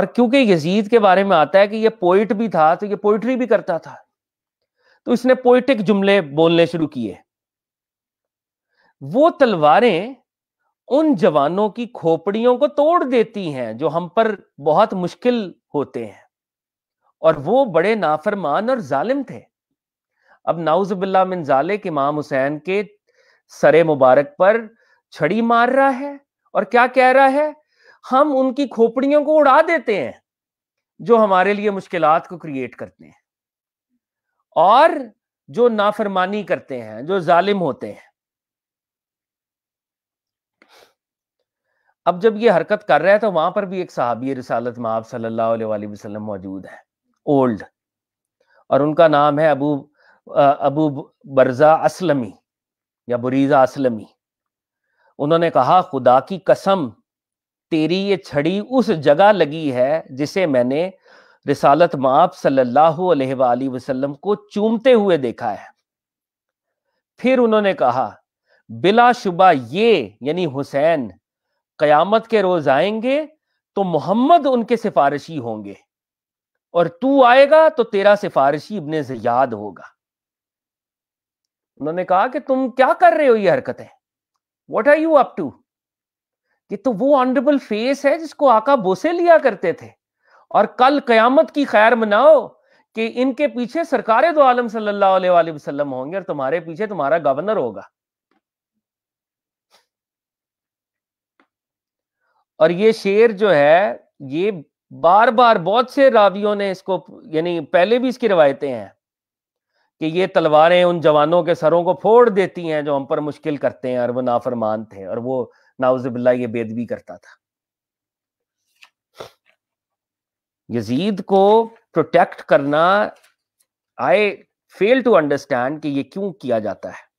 और क्योंकि यजीद के बारे में आता है कि ये पोइट भी था तो ये पोइट्री भी करता था तो इसने पोइटिक जुमले बोलने शुरू किए वो तलवारें उन जवानों की खोपड़ियों को तोड़ देती हैं जो हम पर बहुत मुश्किल होते हैं और वो बड़े नाफरमान और जालिम थे अब नाउजबिल्ला मिन के इमाम हुसैन के सरे मुबारक पर छड़ी मार रहा है और क्या कह रहा है हम उनकी खोपड़ियों को उड़ा देते हैं जो हमारे लिए मुश्किल को क्रिएट करते हैं और जो नाफरमानी करते हैं जो जालिम होते हैं अब जब ये हरकत कर रहा है तो वहां पर भी एक साहबी रिसालत माब सल्लल्लाहु वसल्लम मौजूद है ओल्ड और उनका नाम है अबू अबू बरजा असलमी या बुरीजा असलमी उन्होंने कहा खुदा की कसम तेरी ये छड़ी उस जगह लगी है जिसे मैंने रिसालत माप सल्लल्लाहु अलैहि वसल्लम को चूमते हुए देखा है फिर उन्होंने कहा बिलाशुबा ये यानी हुसैन कयामत के रोज आएंगे तो मोहम्मद उनके सिफारशी होंगे और तू आएगा तो तेरा सिफारशी इबन जियाद होगा उन्होंने कहा कि तुम क्या कर रहे हो ये हरकतें what are you up to ये तो वो ऑनरेबल फेस है जिसको आका बोसे लिया करते थे और कल कयामत की खैर मनाओ कि इनके पीछे सरकार दो आलम सल्लल्लाहु अलैहि वसल्लम होंगे और तुम्हारे पीछे तुम्हारा गवर्नर होगा और ये शेर जो है ये बार बार बहुत से रावियों ने इसको यानी पहले भी इसकी रवायतें हैं कि ये तलवारें उन जवानों के सरों को फोड़ देती हैं जो हम पर मुश्किल करते हैं और वो नाफरमान थे और वो नाउजिल्ला ये बेदबी करता था यजीद को प्रोटेक्ट करना आई फेल टू अंडरस्टैंड कि ये क्यों किया जाता है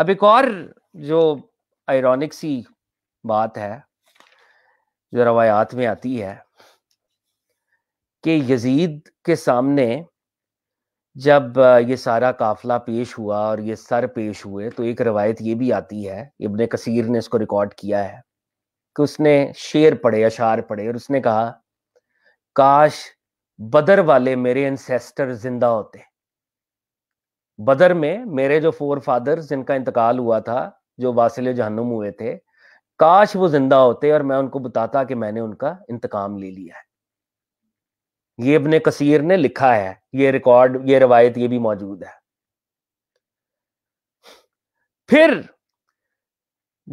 अब एक और जो आयरॉनिक सी बात है जो रवायात में आती है कि यजीद के सामने जब ये सारा काफिला पेश हुआ और ये सर पेश हुए तो एक रवायत ये भी आती है इबन कसीर ने इसको रिकॉर्ड किया है कि उसने शेर पढ़े अशार पढ़े और उसने कहा काश बदर वाले मेरे इंसेस्टर जिंदा होते बदर में मेरे जो फोर फादर्स जिनका इंतकाल हुआ था जो वासिल जहनुम हुए थे काश वो जिंदा होते और मैं उनको बताता कि मैंने उनका इंतकाम ले लिया है ये अपने कसीर ने लिखा है ये रिकॉर्ड ये रिवायत ये भी मौजूद है फिर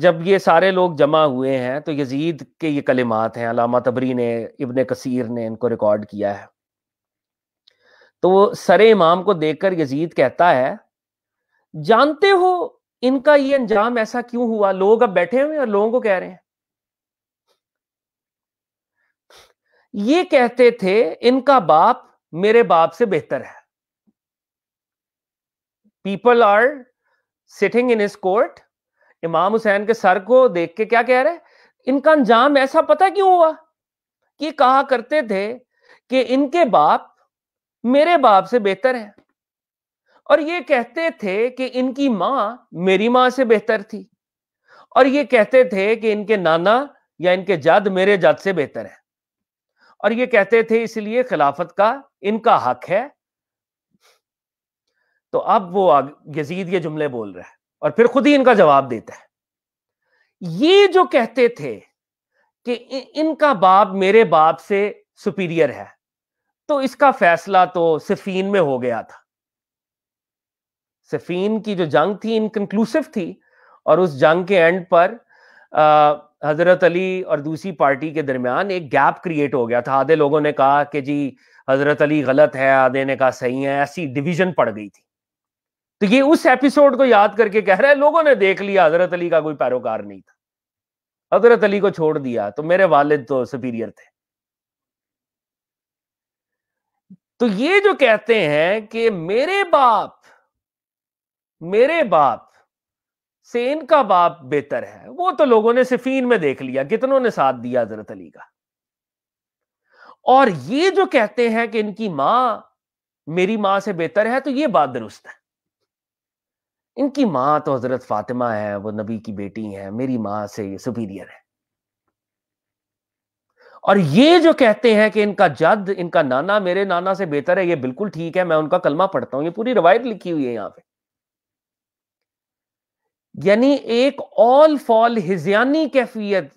जब ये सारे लोग जमा हुए हैं तो यजीद के ये कलिमात हैं अलामा तबरी ने इबन कसीर ने इनको रिकॉर्ड किया है तो वो सरे इमाम को देखकर यजीद कहता है जानते हो इनका ये अंजाम ऐसा क्यों हुआ लोग अब बैठे हुए और लोगों को कह रहे हैं ये कहते थे इनका बाप मेरे बाप से बेहतर है पीपल आर सिटिंग इन इस कोर्ट इमाम हुसैन के सर को देख के क्या कह रहे इनका अंजाम ऐसा पता क्यों हुआ कि कहा करते थे कि इनके बाप मेरे बाप से बेहतर है और ये कहते थे कि इनकी माँ मेरी माँ से बेहतर थी और ये कहते थे कि इनके नाना या इनके जाद मेरे जाद से बेहतर है और ये कहते थे इसलिए खिलाफत का इनका हक है तो अब वो यजीद ये जुमले बोल रहा है और फिर खुद ही इनका जवाब देता है ये जो कहते थे कि इनका बाप मेरे बाप से सुपीरियर है तो इसका फैसला तो सिफीन में हो गया था सिफीन की जो जंग थी इनकनक्लूसिव थी और उस जंग के एंड पर हजरत अली और दूसरी पार्टी के दरमियान एक गैप क्रिएट हो गया था आधे लोगों ने कहा कि जी हजरत अली गलत है आधे ने कहा सही है ऐसी डिवीजन पड़ गई थी तो ये उस एपिसोड को याद करके कह रहा है लोगों ने देख लिया हजरत अली का कोई पैरोकार नहीं था हजरत अली को छोड़ दिया तो मेरे वालिद तो सुपीरियर थे तो ये जो कहते हैं कि मेरे बाप मेरे बाप से इनका बाप बेहतर है वो तो लोगों ने सिफीन में देख लिया कितनों ने साथ दिया हजरत अली का और ये जो कहते हैं कि इनकी माँ मेरी माँ से बेहतर है तो ये बात दुरुस्त है इनकी माँ तो हजरत फातिमा है वो नबी की बेटी है मेरी माँ से ये सुपीरियर है और ये जो कहते हैं कि इनका जद इनका नाना मेरे नाना से बेहतर है ये बिल्कुल ठीक है मैं उनका कलमा पढ़ता हूं ये पूरी रवायत लिखी हुई है यहां पे यानी एक ऑल फॉल हिजयानी कैफियत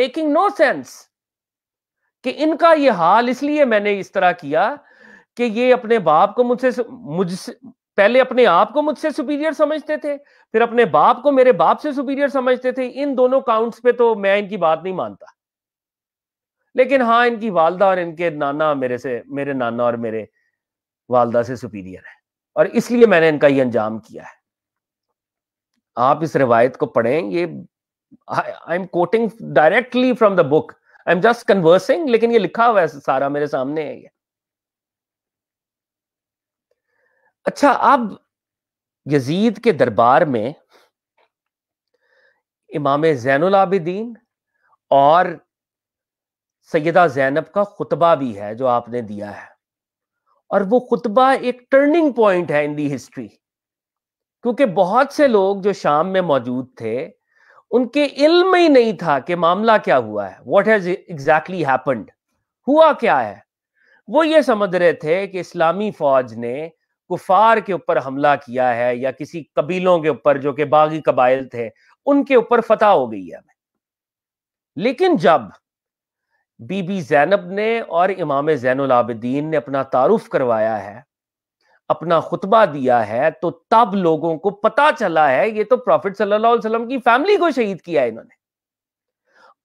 मेकिंग नो सेंस कि इनका ये हाल इसलिए मैंने इस तरह किया कि ये अपने बाप को मुझसे मुझसे पहले अपने आप को मुझसे सुपीरियर समझते थे फिर अपने बाप को मेरे बाप से सुपीरियर समझते थे इन दोनों काउंट्स पे तो मैं इनकी बात नहीं मानता लेकिन हाँ इनकी वालदा और इनके नाना मेरे से मेरे नाना और मेरे वालदा से सुपीरियर है और इसलिए मैंने इनका ये अंजाम किया है आप इस रिवायत को पढ़ें ये I am quoting directly from the book I am just conversing लेकिन ये लिखा हुआ है सारा मेरे सामने है ये अच्छा अब यजीद के दरबार में इमाम जैन आबिदीन और सैदा जैनब का खुतबा भी है जो आपने दिया है और वो खुतबा एक टर्निंग पॉइंट है इन दी हिस्ट्री क्योंकि बहुत से लोग जो शाम में मौजूद थे उनके इल्म ही नहीं था कि मामला क्या हुआ है वॉट हैज एग्जैक्टली हैपन्ड हुआ क्या है वो ये समझ रहे थे कि इस्लामी फौज ने कुफार के ऊपर हमला किया है या किसी कबीलों के ऊपर जो कि बागी कबाइल थे उनके ऊपर फतह हो गई है लेकिन जब बीबी जैनब ने और इमाम जैन जैनलाबद्दीन ने अपना तारुफ करवाया है अपना खुतबा दिया है तो तब लोगों को पता चला है ये तो प्रॉफिट सल्लल्लाहु अलैहि की फैमिली को शहीद किया इन्होंने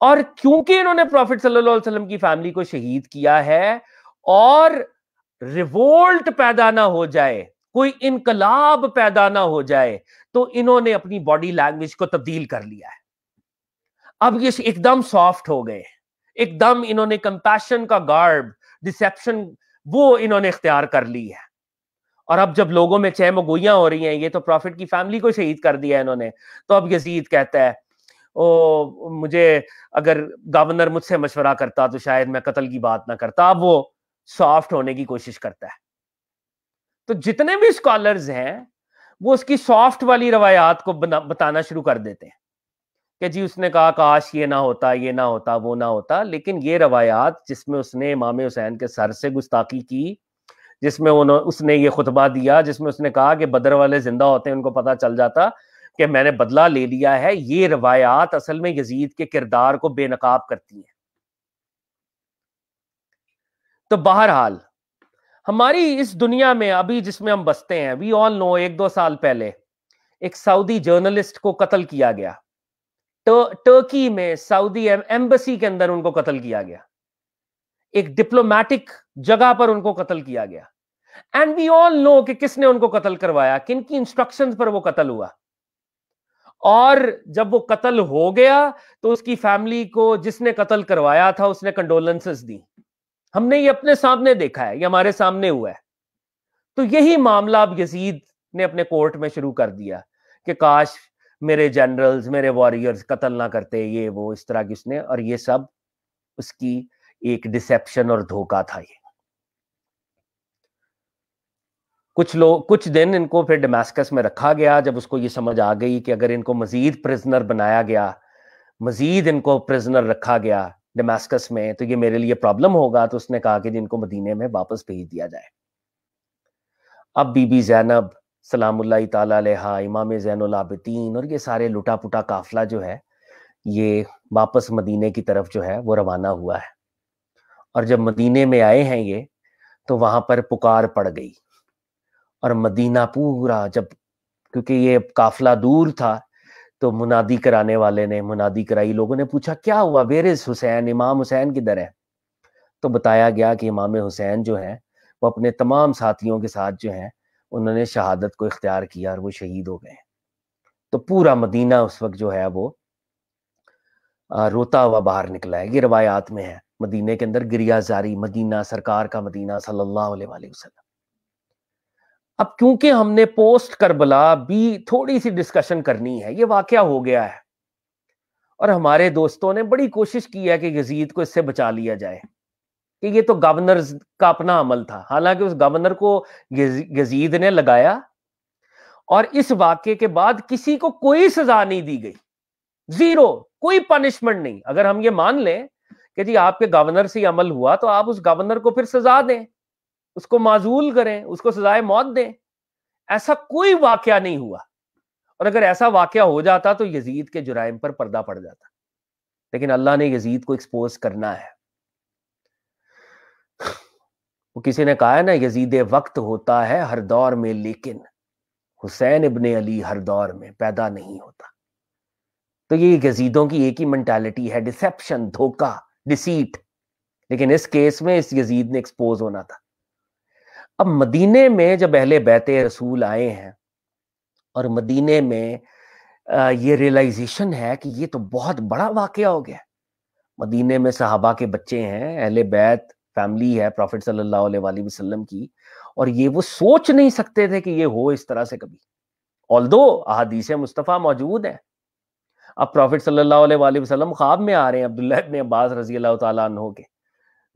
और क्योंकि इन्होंने प्रॉफिट सल्लल्लाहु अलैहि की फैमिली को शहीद किया है और रिवोल्ट पैदा ना हो जाए कोई इनकलाब पैदा ना हो जाए तो इन्होंने अपनी बॉडी लैंग्वेज को तब्दील कर लिया है अब ये एकदम सॉफ्ट हो गए हैं एकदम इन्होंने कंपैशन का गार्ब डिसेप्शन वो इन्होंने इख्तियार कर ली है और अब जब लोगों में चह मगोइयां हो रही हैं ये तो प्रॉफिट की फैमिली को शहीद कर दिया इन्होंने तो अब यजीद कहता है ओ मुझे अगर गवर्नर मुझसे मशवरा करता तो शायद मैं कत्ल की बात ना करता अब वो सॉफ्ट होने की कोशिश करता है तो जितने भी स्कॉलर्स हैं वो उसकी सॉफ्ट वाली रवायात को बताना शुरू कर देते हैं कि जी उसने कहा काश ये ना होता ये ना होता वो ना होता लेकिन ये रवायात जिसमें उसने इमाम हुसैन के सर से गुस्ताखी की जिसमें उन्होंने उसने ये खुतबा दिया जिसमें उसने कहा कि बदर वाले जिंदा होते हैं उनको पता चल जाता कि मैंने बदला ले लिया है ये रवायात असल में यजीद के किरदार को बेनकाब करती हैं तो बहरहाल हमारी इस दुनिया में अभी जिसमें हम बसते हैं वी ऑल नो एक दो साल पहले एक सऊदी जर्नलिस्ट को कत्ल किया गया टर्की तो में सऊदी एम्बेसी के अंदर उनको कत्ल किया गया एक डिप्लोमेटिक जगह पर उनको कत्ल किया गया एंड वी ऑल नो कि किसने उनको कत्ल करवाया किन की इंस्ट्रक्शन पर वो कत्ल हुआ और जब वो कत्ल हो गया तो उसकी फैमिली को जिसने कत्ल करवाया था उसने कंडोलेंसेस दी हमने ये अपने सामने देखा है ये हमारे सामने हुआ है तो यही मामला अब यजीद ने अपने कोर्ट में शुरू कर दिया कि काश मेरे जनरल्स मेरे वॉरियर्स कत्ल ना करते ये वो इस तरह की उसने और ये सब उसकी एक डिसेप्शन और धोखा था ये कुछ लोग कुछ दिन इनको फिर डोमेस्कस में रखा गया जब उसको ये समझ आ गई कि अगर इनको मजीद प्रिजनर बनाया गया मजीद इनको प्रिजनर रखा गया डोमेस्कस में तो ये मेरे लिए प्रॉब्लम होगा तो उसने कहा कि जिनको मदीने में वापस भेज दिया जाए अब बीबी जैनब सलाम तहा इमाम ज़ैनआबिदीन और ये सारे लुटा पुटा काफिला जो है ये वापस मदीने की तरफ जो है वो रवाना हुआ है और जब मदीने में आए हैं ये तो वहां पर पुकार पड़ गई और मदीना पूरा जब क्योंकि ये काफिला दूर था तो मुनादी कराने वाले ने मुनादी कराई लोगों ने पूछा क्या हुआ वेरिस हुसैन इमाम हुसैन किधर है तो बताया गया कि इमाम हुसैन जो है वो अपने तमाम साथियों के साथ जो हैं उन्होंने शहादत को इख्तियार किया और वो शहीद हो गए तो पूरा मदीना उस वक्त जो है वो रोता हुआ बाहर निकला है ये रवायात में है मदीने के अंदर गिरिया जारी मदीना सरकार का मदीना सल्लल्लाहु अलैहि वसल्लम अब क्योंकि हमने पोस्ट करबला भी थोड़ी सी डिस्कशन करनी है ये वाक़ हो गया है और हमारे दोस्तों ने बड़ी कोशिश की है कि यजीद को इससे बचा लिया जाए कि ये तो गवर्नर का अपना अमल था हालांकि उस गवर्नर को गजीद ने लगाया और इस वाक्य के बाद किसी को कोई सजा नहीं दी गई जीरो कोई पनिशमेंट नहीं अगर हम ये मान लें कि जी आपके गवर्नर से अमल हुआ तो आप उस गवर्नर को फिर सजा दें उसको माजूल करें उसको सजाए मौत दें ऐसा कोई वाक्य नहीं हुआ और अगर ऐसा वाक्य हो जाता तो यजीद के जुराइम पर पर्दा पड़ जाता लेकिन अल्लाह ने यजीद को एक्सपोज करना है वो किसी ने कहा है ना यजीद वक्त होता है हर दौर में लेकिन हुसैन इबन अली हर दौर में पैदा नहीं होता तो ये यजीदों की एक ही मैंटेलिटी है डिसेप्शन धोखा डिसीट लेकिन इस केस में इस यजीद ने एक्सपोज होना था अब मदीने में जब अहले बैत रसूल आए हैं और मदीने में ये रियलाइजेशन है कि ये तो बहुत बड़ा वाक्य हो गया मदीने में सहाबा के बच्चे हैं अहले बैत फैमिली है प्रॉफिट सल्लल्लाहु वसल्लम की और ये वो सोच नहीं सकते थे कि ये हो इस तरह से कभी ऑल दो अहादीस मुस्तफ़ा मौजूद है अब प्रॉफिट सल्लल्लाहु अलैहि वसल्लम ख्वाब में आ रहे हैं अब्दुल्ला इब्न अब्बास रजी अल्लाह तहो के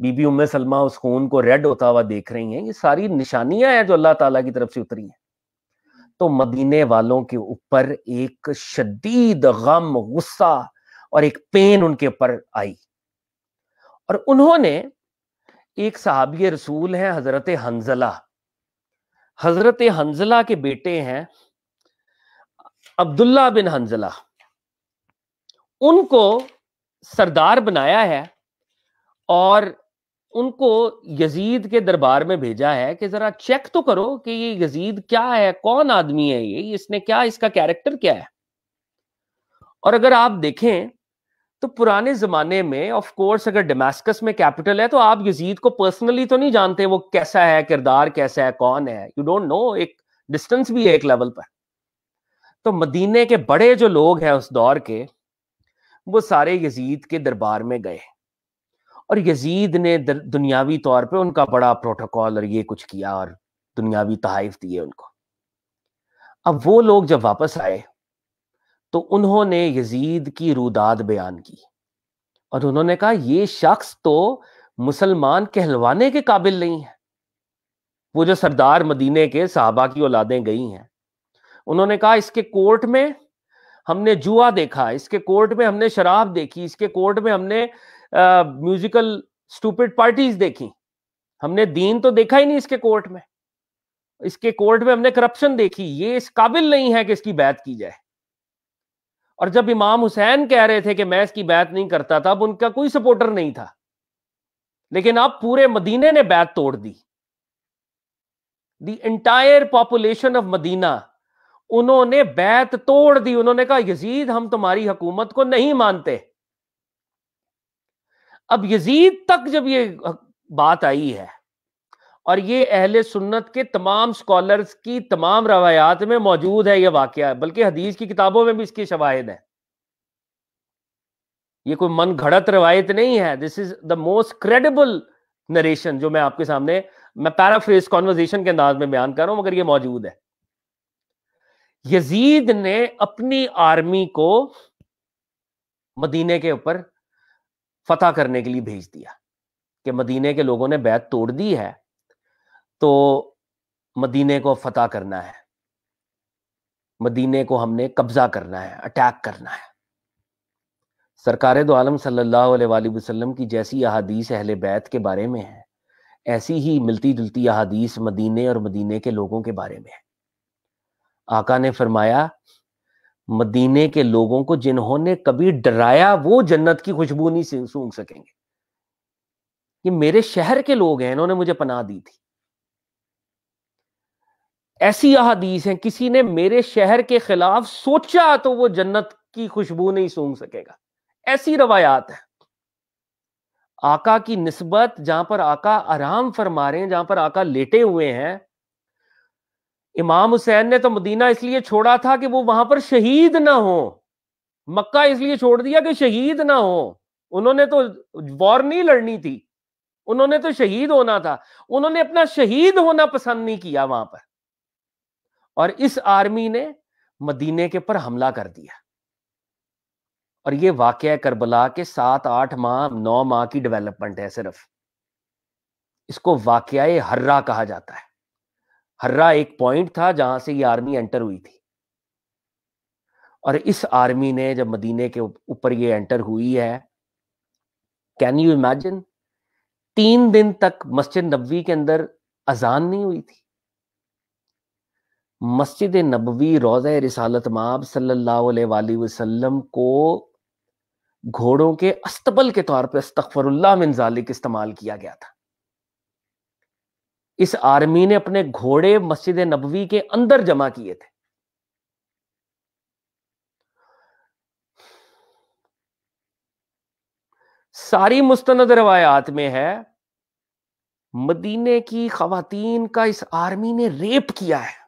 बीबी उम सलमा उस खून को रेड होता हुआ देख रही हैं ये सारी निशानियां हैं जो अल्लाह ताला की तरफ से उतरी हैं तो मदीने वालों के ऊपर एक शदीद गम गुस्सा और एक पेन उनके ऊपर आई और उन्होंने एक सहाबी रसूल हैं हजरत हंजला हजरत हंजला के बेटे हैं अब्दुल्ला बिन हंजला उनको सरदार बनाया है और उनको यजीद के दरबार में भेजा है कि जरा चेक तो करो कि ये यजीद क्या है कौन आदमी है ये इसने क्या इसका कैरेक्टर क्या है और अगर आप देखें तो पुराने जमाने में ऑफ कोर्स अगर डेमास्कस में कैपिटल है तो आप यजीद को पर्सनली तो नहीं जानते वो कैसा है किरदार कैसा है कौन है यू डोंट नो एक डिस्टेंस भी है एक लेवल पर तो मदीने के बड़े जो लोग हैं उस दौर के वो सारे यजीद के दरबार में गए और यजीद ने दुनियावी तौर पे उनका बड़ा प्रोटोकॉल और ये कुछ किया और दुनियावी तहाइफ दिए उनको अब वो लोग जब वापस आए तो उन्होंने यजीद की रुदाद बयान की और उन्होंने कहा ये शख्स तो मुसलमान कहलवाने के काबिल नहीं है वो जो सरदार मदीने के साहबा की औलादें गई हैं उन्होंने कहा इसके कोर्ट में हमने जुआ देखा इसके कोर्ट में हमने शराब देखी इसके कोर्ट में हमने म्यूजिकल स्टूपिड पार्टीज देखी हमने दीन तो देखा ही नहीं इसके कोर्ट में इसके कोर्ट में हमने करप्शन देखी ये इस काबिल नहीं है कि इसकी बैत की जाए और जब इमाम हुसैन कह रहे थे कि मैं इसकी बैत नहीं करता था अब उनका कोई सपोर्टर नहीं था लेकिन अब पूरे मदीने ने बैत तोड़ दी दी पॉपुलेशन ऑफ मदीना उन्होंने बैत तोड़ दी उन्होंने कहा यजीद हम तुम्हारी हुकूमत को नहीं मानते अब यजीद तक जब ये बात आई है और ये अहले सुन्नत के तमाम स्कॉलर्स की तमाम रवायात में मौजूद है यह वाक्य बल्कि हदीस की किताबों में भी इसकी शवाहद है ये कोई मन घड़त रवायत नहीं है this is the most credible narration जो मैं आपके सामने मैं पैराफ्रेस कॉन्वर्जेशन के अंदाज में बयान कर रहा हूं मगर ये मौजूद है यजीद ने अपनी आर्मी को मदीने के ऊपर फतह करने के लिए भेज दिया कि मदीने के लोगों ने बैत तोड़ दी है तो मदीने को फतह करना है मदीने को हमने कब्जा करना है अटैक करना है सरकार दो आलम सल्लल्लाहु अलैहि वसल्लम की जैसी अहादीस अहल बैत के बारे में है ऐसी ही मिलती जुलती अहादीस मदीने और मदीने के लोगों के बारे में है आका ने फरमाया मदीने के लोगों को जिन्होंने कभी डराया वो जन्नत की खुशबू नहीं सूंघ सकेंगे ये मेरे शहर के लोग हैं इन्होंने मुझे पनाह दी थी ऐसी अहादीस हैं किसी ने मेरे शहर के खिलाफ सोचा तो वो जन्नत की खुशबू नहीं सूंघ सकेगा ऐसी रवायात है आका की नस्बत जहां पर आका आराम फरमा रहे हैं जहां पर आका लेटे हुए हैं इमाम हुसैन ने तो मदीना इसलिए छोड़ा था कि वो वहां पर शहीद ना हो मक्का इसलिए छोड़ दिया कि शहीद ना हो उन्होंने तो वॉर नहीं लड़नी थी उन्होंने तो शहीद होना था उन्होंने अपना शहीद होना पसंद नहीं किया वहां पर और इस आर्मी ने मदीने के पर हमला कर दिया और ये वाक्य करबला के सात आठ माह नौ माह की डेवलपमेंट है सिर्फ इसको वाक्य हर्रा कहा जाता है हर्रा एक पॉइंट था जहां से ये आर्मी एंटर हुई थी और इस आर्मी ने जब मदीने के ऊपर ये एंटर हुई है कैन यू इमेजिन तीन दिन तक मस्जिद नबी के अंदर अजान नहीं हुई थी मस्जिद नबवी रोज़ रिसालत माब सल्लल्लाहु को घोड़ों के अस्तबल के तौर पर अस्तफरुल्ला मिनजालिक इस्तेमाल किया गया था इस आर्मी ने अपने घोड़े मस्जिद नबवी के अंदर जमा किए थे सारी मुस्तंद रवायात में है मदीने की खातन का इस आर्मी ने रेप किया है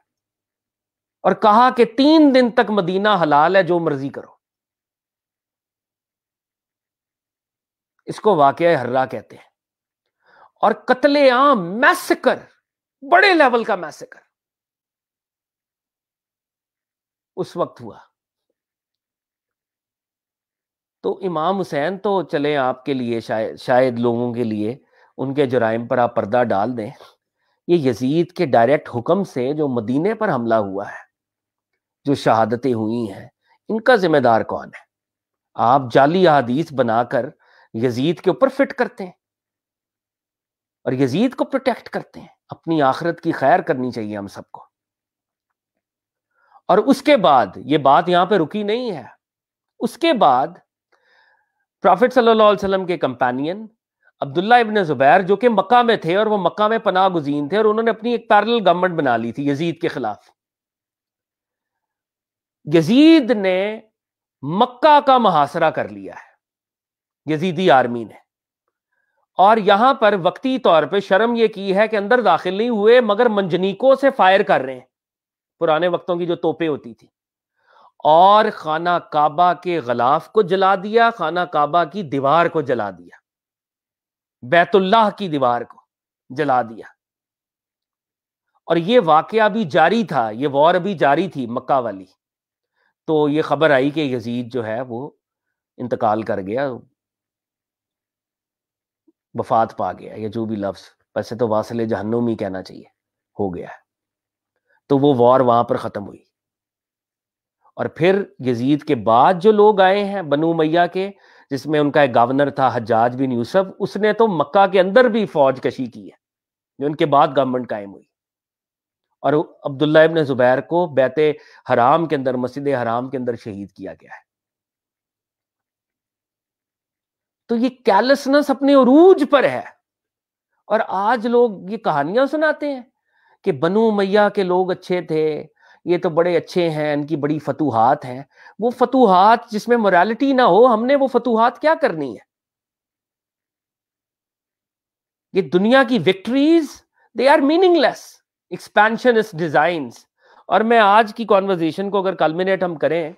और कहा कि तीन दिन तक मदीना हलाल है जो मर्जी करो इसको वाक़ हर्रा कहते हैं और कतलेआम मैसेकर बड़े लेवल का मैसेकर उस वक्त हुआ तो इमाम हुसैन तो चले आपके लिए शायद शायद लोगों के लिए उनके जुराइम पर आप पर्दा डाल दें ये यजीद के डायरेक्ट हुक्म से जो मदीने पर हमला हुआ है जो शहादतें हुई हैं इनका जिम्मेदार कौन है आप जाली अदीस बनाकर यजीद के ऊपर फिट करते हैं और यजीद को प्रोटेक्ट करते हैं अपनी आखिरत की खैर करनी चाहिए हम सबको और उसके बाद ये बात यहां पे रुकी नहीं है उसके बाद प्रॉफिट सल्लल्लाहु अलैहि वसल्लम के कंपेनियन अब्दुल्ला इबन जुबैर जो कि मक्का में थे और वो मक्का में पनाह गुजीन थे और उन्होंने अपनी एक पैरल गवर्नमेंट बना ली थी यजीद के खिलाफ यजीद ने मक्का का मुहासरा कर लिया है यजीदी आर्मी ने और यहां पर वक्ती तौर पे शर्म यह की है कि अंदर दाखिल नहीं हुए मगर मंजनीकों से फायर कर रहे हैं पुराने वक्तों की जो तोपे होती थी और खाना काबा के गलाफ को जला दिया खाना काबा की दीवार को जला दिया बैतुल्लाह की दीवार को जला दिया और ये वाकया भी जारी था ये वॉर अभी जारी थी मक्का वाली तो ये खबर आई कि यजीद जो है वो इंतकाल कर गया वफात पा गया या जो भी लफ्ज़ वैसे तो वासिल जहनुम ही कहना चाहिए हो गया है तो वो वॉर वहां पर ख़त्म हुई और फिर यजीद के बाद जो लोग आए हैं बनु मैया के जिसमें उनका एक गवर्नर था हजाज बिन यूसुफ उसने तो मक्का के अंदर भी फौज कशी की है जो उनके बाद गवर्नमेंट कायम हुई और अब्दुल्ला इबन जुबैर को बैत हराम के अंदर मस्जिद हराम के अंदर शहीद किया गया है तो ये कैलसनेस अपने अरूज पर है और आज लोग ये कहानियां सुनाते हैं कि बनु मैया के लोग अच्छे थे ये तो बड़े अच्छे हैं इनकी बड़ी फतूहत हैं वो फतूहात जिसमें मोरालिटी ना हो हमने वो फतूहत क्या करनी है ये दुनिया की victories they are meaningless expansionist design और मैं आज की कॉन्वर्जेशन को अगर कलमिनेट हम करें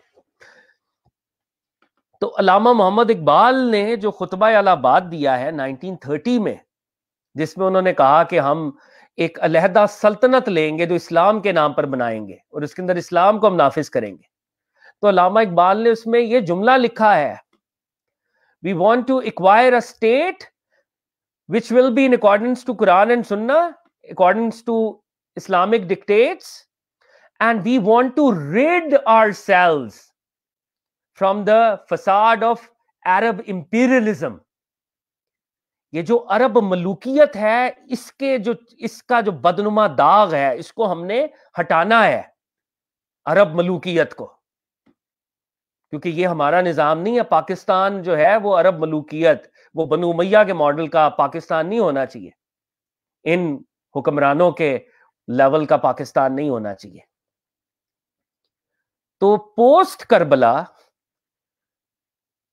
तो अलामा मोहम्मद इकबाल ने जो खुतबा अलाबाद दिया है 1930 में जिसमें उन्होंने कहा कि हम एक अलहदा सल्तनत लेंगे जो इस्लाम के नाम पर बनाएंगे और उसके अंदर इस्लाम को हम नाफिज करेंगे तो अलामा इकबाल ने उसमें यह जुमला लिखा है we want to acquire a state which will be in according to Quran and सुन्ना accordings to Islamic dictates, and we want to rid ourselves from the facade of Arab imperialism. ये जो अरब मलूकियत है इसके जो इसका जो बदनुमा दाग है इसको हमने हटाना है अरब मलूकियत को क्योंकि ये हमारा निज़ाम नहीं है पाकिस्तान जो है वो अरब मलूकियत वो बनु उमैया के मॉडल का पाकिस्तान नहीं होना चाहिए इन हुक्मरानों के लेवल का पाकिस्तान नहीं होना चाहिए तो पोस्ट करबला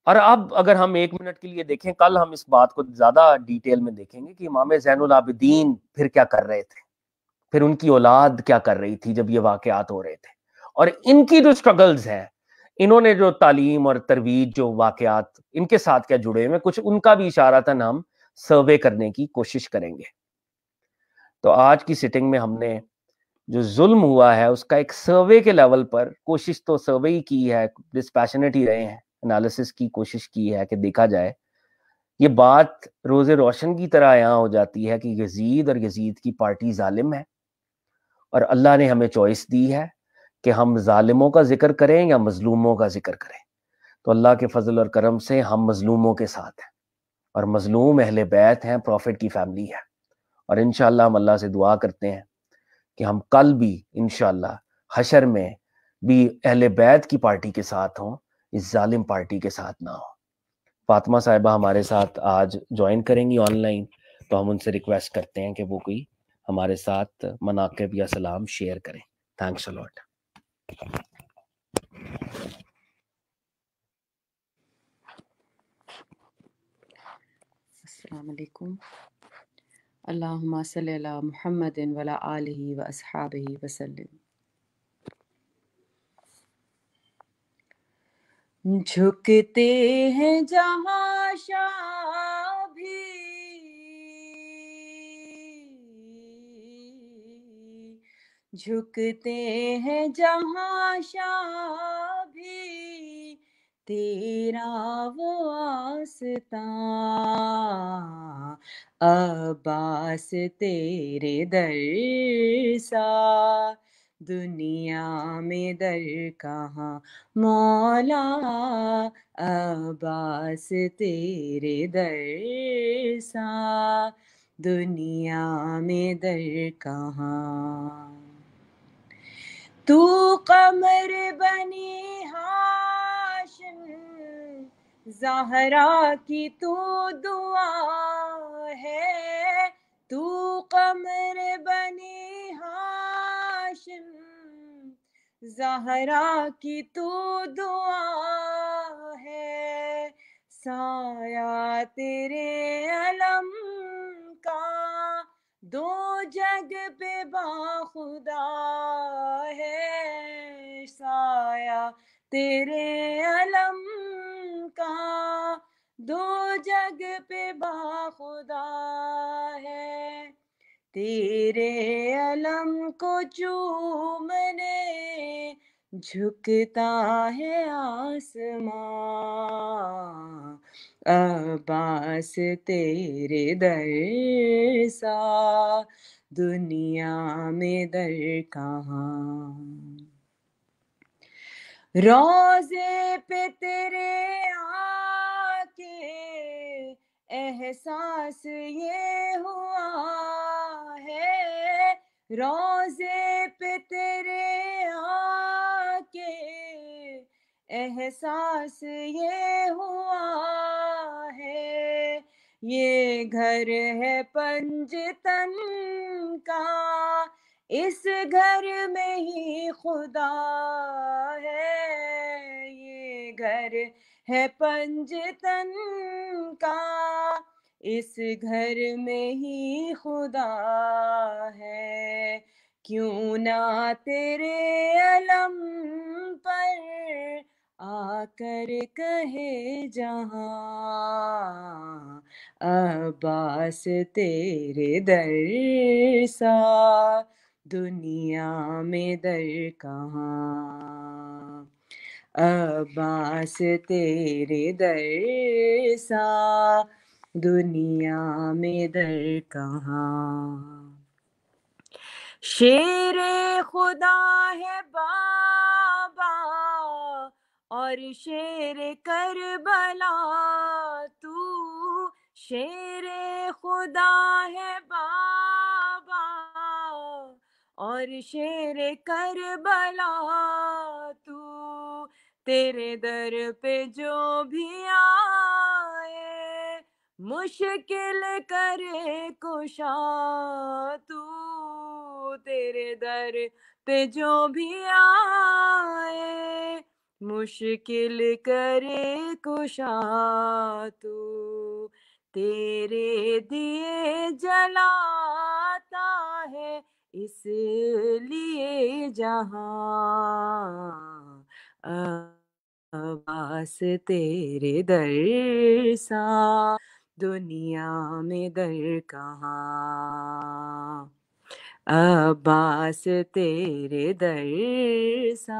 और अब अगर हम एक मिनट के लिए देखें कल हम इस बात को ज्यादा डिटेल में देखेंगे कि इमाम जैन आबिदीन फिर क्या कर रहे थे फिर उनकी औलाद क्या कर रही थी जब ये वाकयात हो रहे थे और इनकी जो स्ट्रगल्स हैं इन्होंने जो तालीम और तरवीज जो वाकयात इनके साथ क्या जुड़े हुए कुछ उनका भी इशारा था हम सर्वे करने की कोशिश करेंगे तो आज की सिटिंग में हमने जो जुल्म हुआ है उसका एक सर्वे के लेवल पर कोशिश तो सर्वे ही की है डिस्पैशनेट ही रहे हैं एनालिसिस की कोशिश की है कि देखा जाए ये बात रोजे रोशन की तरह यहाँ हो जाती है कि यजीद और यजीद की पार्टी जालिम है और अल्लाह ने हमें चॉइस दी है कि हम जालिमों का जिक्र करें या मजलूमों का जिक्र करें तो अल्लाह के फजल और करम से हम मजलूमों के साथ हैं और मजलूम अहले बैत हैं प्रॉफिट की फैमिली है और इन हम अल्लाह से दुआ करते हैं कि हम कल भी इन हशर में भी अहल बैत की पार्टी के साथ हों इस जालिम पार्टी के साथ ना हो फातमा साहिबा हमारे साथ आज ज्वाइन करेंगी ऑनलाइन तो हम उनसे रिक्वेस्ट करते हैं कि वो कोई हमारे साथ मनाकब या सलाम शेयर करें थैंक्स अलॉट अल्लाहुम्मा सल्ली अला मुहम्मदिन वला आलिही व अस्हाबिही वसल्लम झुकते हैं जहां शाह भी झुकते हैं जहां शाह भी तेरा वो आसता अब्बास तेरे दर्सा दुनिया में दर कहाँ मौला अब्बास तेरे दर्सा दुनिया में दर कहाँ तू कमर बनी हाँ रोशन जहरा की तू दुआ है तू कमर बने हाशिम जहरा की तू दुआ है साया तेरे अलम का दो जग पे बाखुदा है साया तेरे अलम का दो जग पे बाखुदा है तेरे अलम को चूमने झुकता है आसमां अब्बास तेरे दर सा दुनिया में दर कहाँ रोजे पे तेरे आके एहसास ये हुआ है रोजे पे तेरे आके एहसास ये हुआ है ये घर है पंजतन का इस घर में ही खुदा है ये घर है पंजतन का इस घर में ही खुदा है क्यों ना तेरे अलम पर आकर कहे जहा अब्बास तेरे दर सा दुनिया में दर कहाँ अब्बास तेरे दर सा दुनिया में दर कहाँ शेर खुदा है बाबा और शेर बला तू शेर खुदा है बाबा और शेर कर बला तू तेरे दर पे जो भी आए मुश्किल करे कुशा तू तेरे दर पे जो भी आए मुश्किल करे कुशा तू तेरे दिए जलाता है इसलिए जहाँ आवास तेरे दर सा दुनिया में दर कहाँ अब्बास तेरे दर सा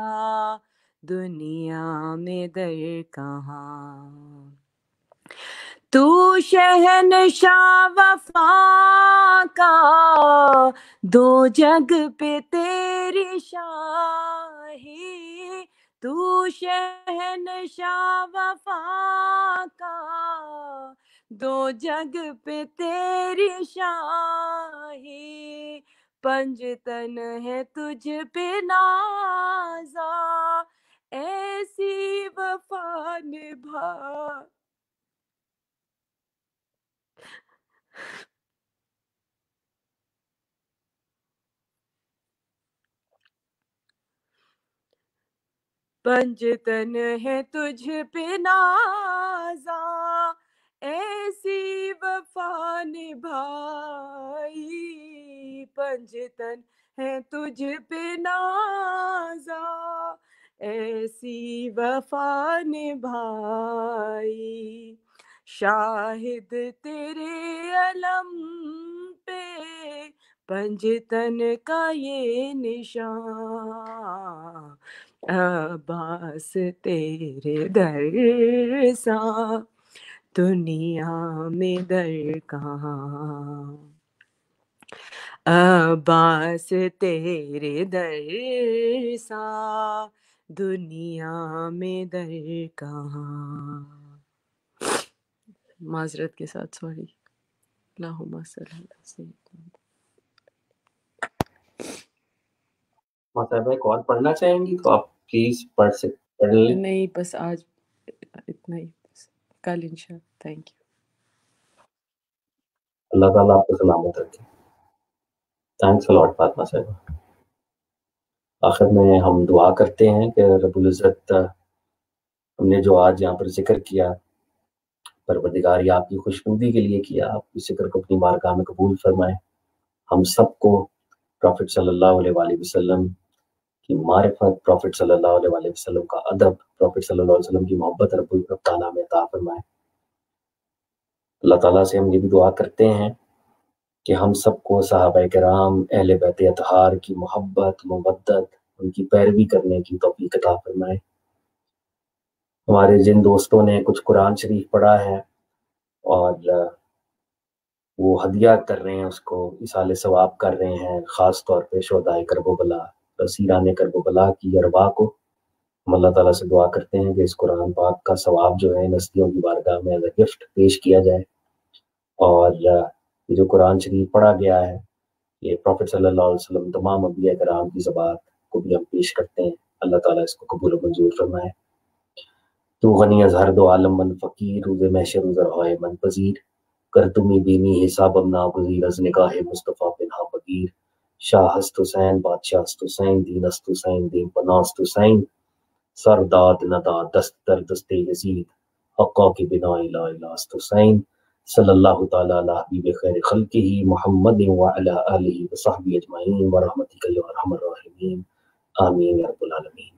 दुनिया में दर कहाँ तू शहन वफा का दो जग पे तेरी शाही तू शहन वफा का दो जग पे तेरी शाही पंजतन है तुझ पे नाजा ऐसी वफा निभा पंजतन है तुझ पे नाजा ऐसी वफा निभाई पंजतन है तुझ पे नाजा ऐसी वफा निभाई शाहिद तेरे अलम पे पंजतन का ये निशान अबास तेरे दर सा दुनिया में दर कहाँ अब्बास तेरे दर सा दुनिया में दर कहाँ माजरत के साथ सॉरी पढ़ना चाहेंगी तो आप प्लीज पढ़ पढ़ लें नहीं बस आज इतना ही बस कल इंशा थैंक यू अल्लाह ताला आपको सलामत रखे थैंक्स साहब आखिर में हम दुआ करते हैं कि रबुल इज़्ज़त हमने जो आज यहाँ पर जिक्र किया परवरदिगार या आपकी खुशबूदी के लिए किया आपकी फिक्र को अपनी बारगाह में कबूल फरमाए हम सबको प्रॉफिट सल्लल्लाहु अलैहि वसल्लम की मार्फत प्रॉफिट सल्लल्लाहु अलैहि वसल्लम का अदब प्रॉफिट सल्लल्लाहु अलैहि वसल्लम की मोहब्बत रब्बुल ताला में अता फरमाए अल्लाह ताला से हम ये भी दुआ करते हैं कि हम सबको साहब कराम अहल बैत अतहार की मोहब्बत मुबदत उनकी पैरवी करने की तोफ़ी अता फरमाए हमारे जिन दोस्तों ने कुछ कुरान शरीफ पढ़ा है और वो हदिया कर रहे हैं उसको इसाल सवाब कर रहे हैं ख़ास तौर पे शोदाए करबोबला ने करबोबला की अरवा को हम अल्लाह ताला से दुआ करते हैं कि इस कुरान पाक का सवाब जो है नस्तियों की बारगाह में गिफ्ट पेश किया जाए और ये जो कुरान शरीफ पढ़ा गया है ये प्रॉफिट सल्लल्लाहु अलैहि वसल्लम तमाम अबिया कराम की ज़बात को भी हम पेश करते हैं अल्लाह ताला इसको कबूल मंजूर फरमाए तू गनी अजहर दो आलम मन फ़कीर रुज़ महशर उजर ज़रहाए मन पजीर कर तुमी बीनी ना नागजीर अज निगाह मुस्तफ़ा बिन हा बगीर शाह हस्त हुसैन बादशाह हस्त हुसैन दीन हस्त हुसैन दीन पना हस्त हुसैन सर दाद नदा दस्त दर दस्ते यजीद अक्का के बिना इला इला हस्त हुसैन सल्लल्लाहु ताला अला हबीब खैर खल्किही मुहम्मद व अला आलिही व सहबी अजमाइन व रहमतिक या अरहमर रहीम आमीन या रब्बुल आलमीन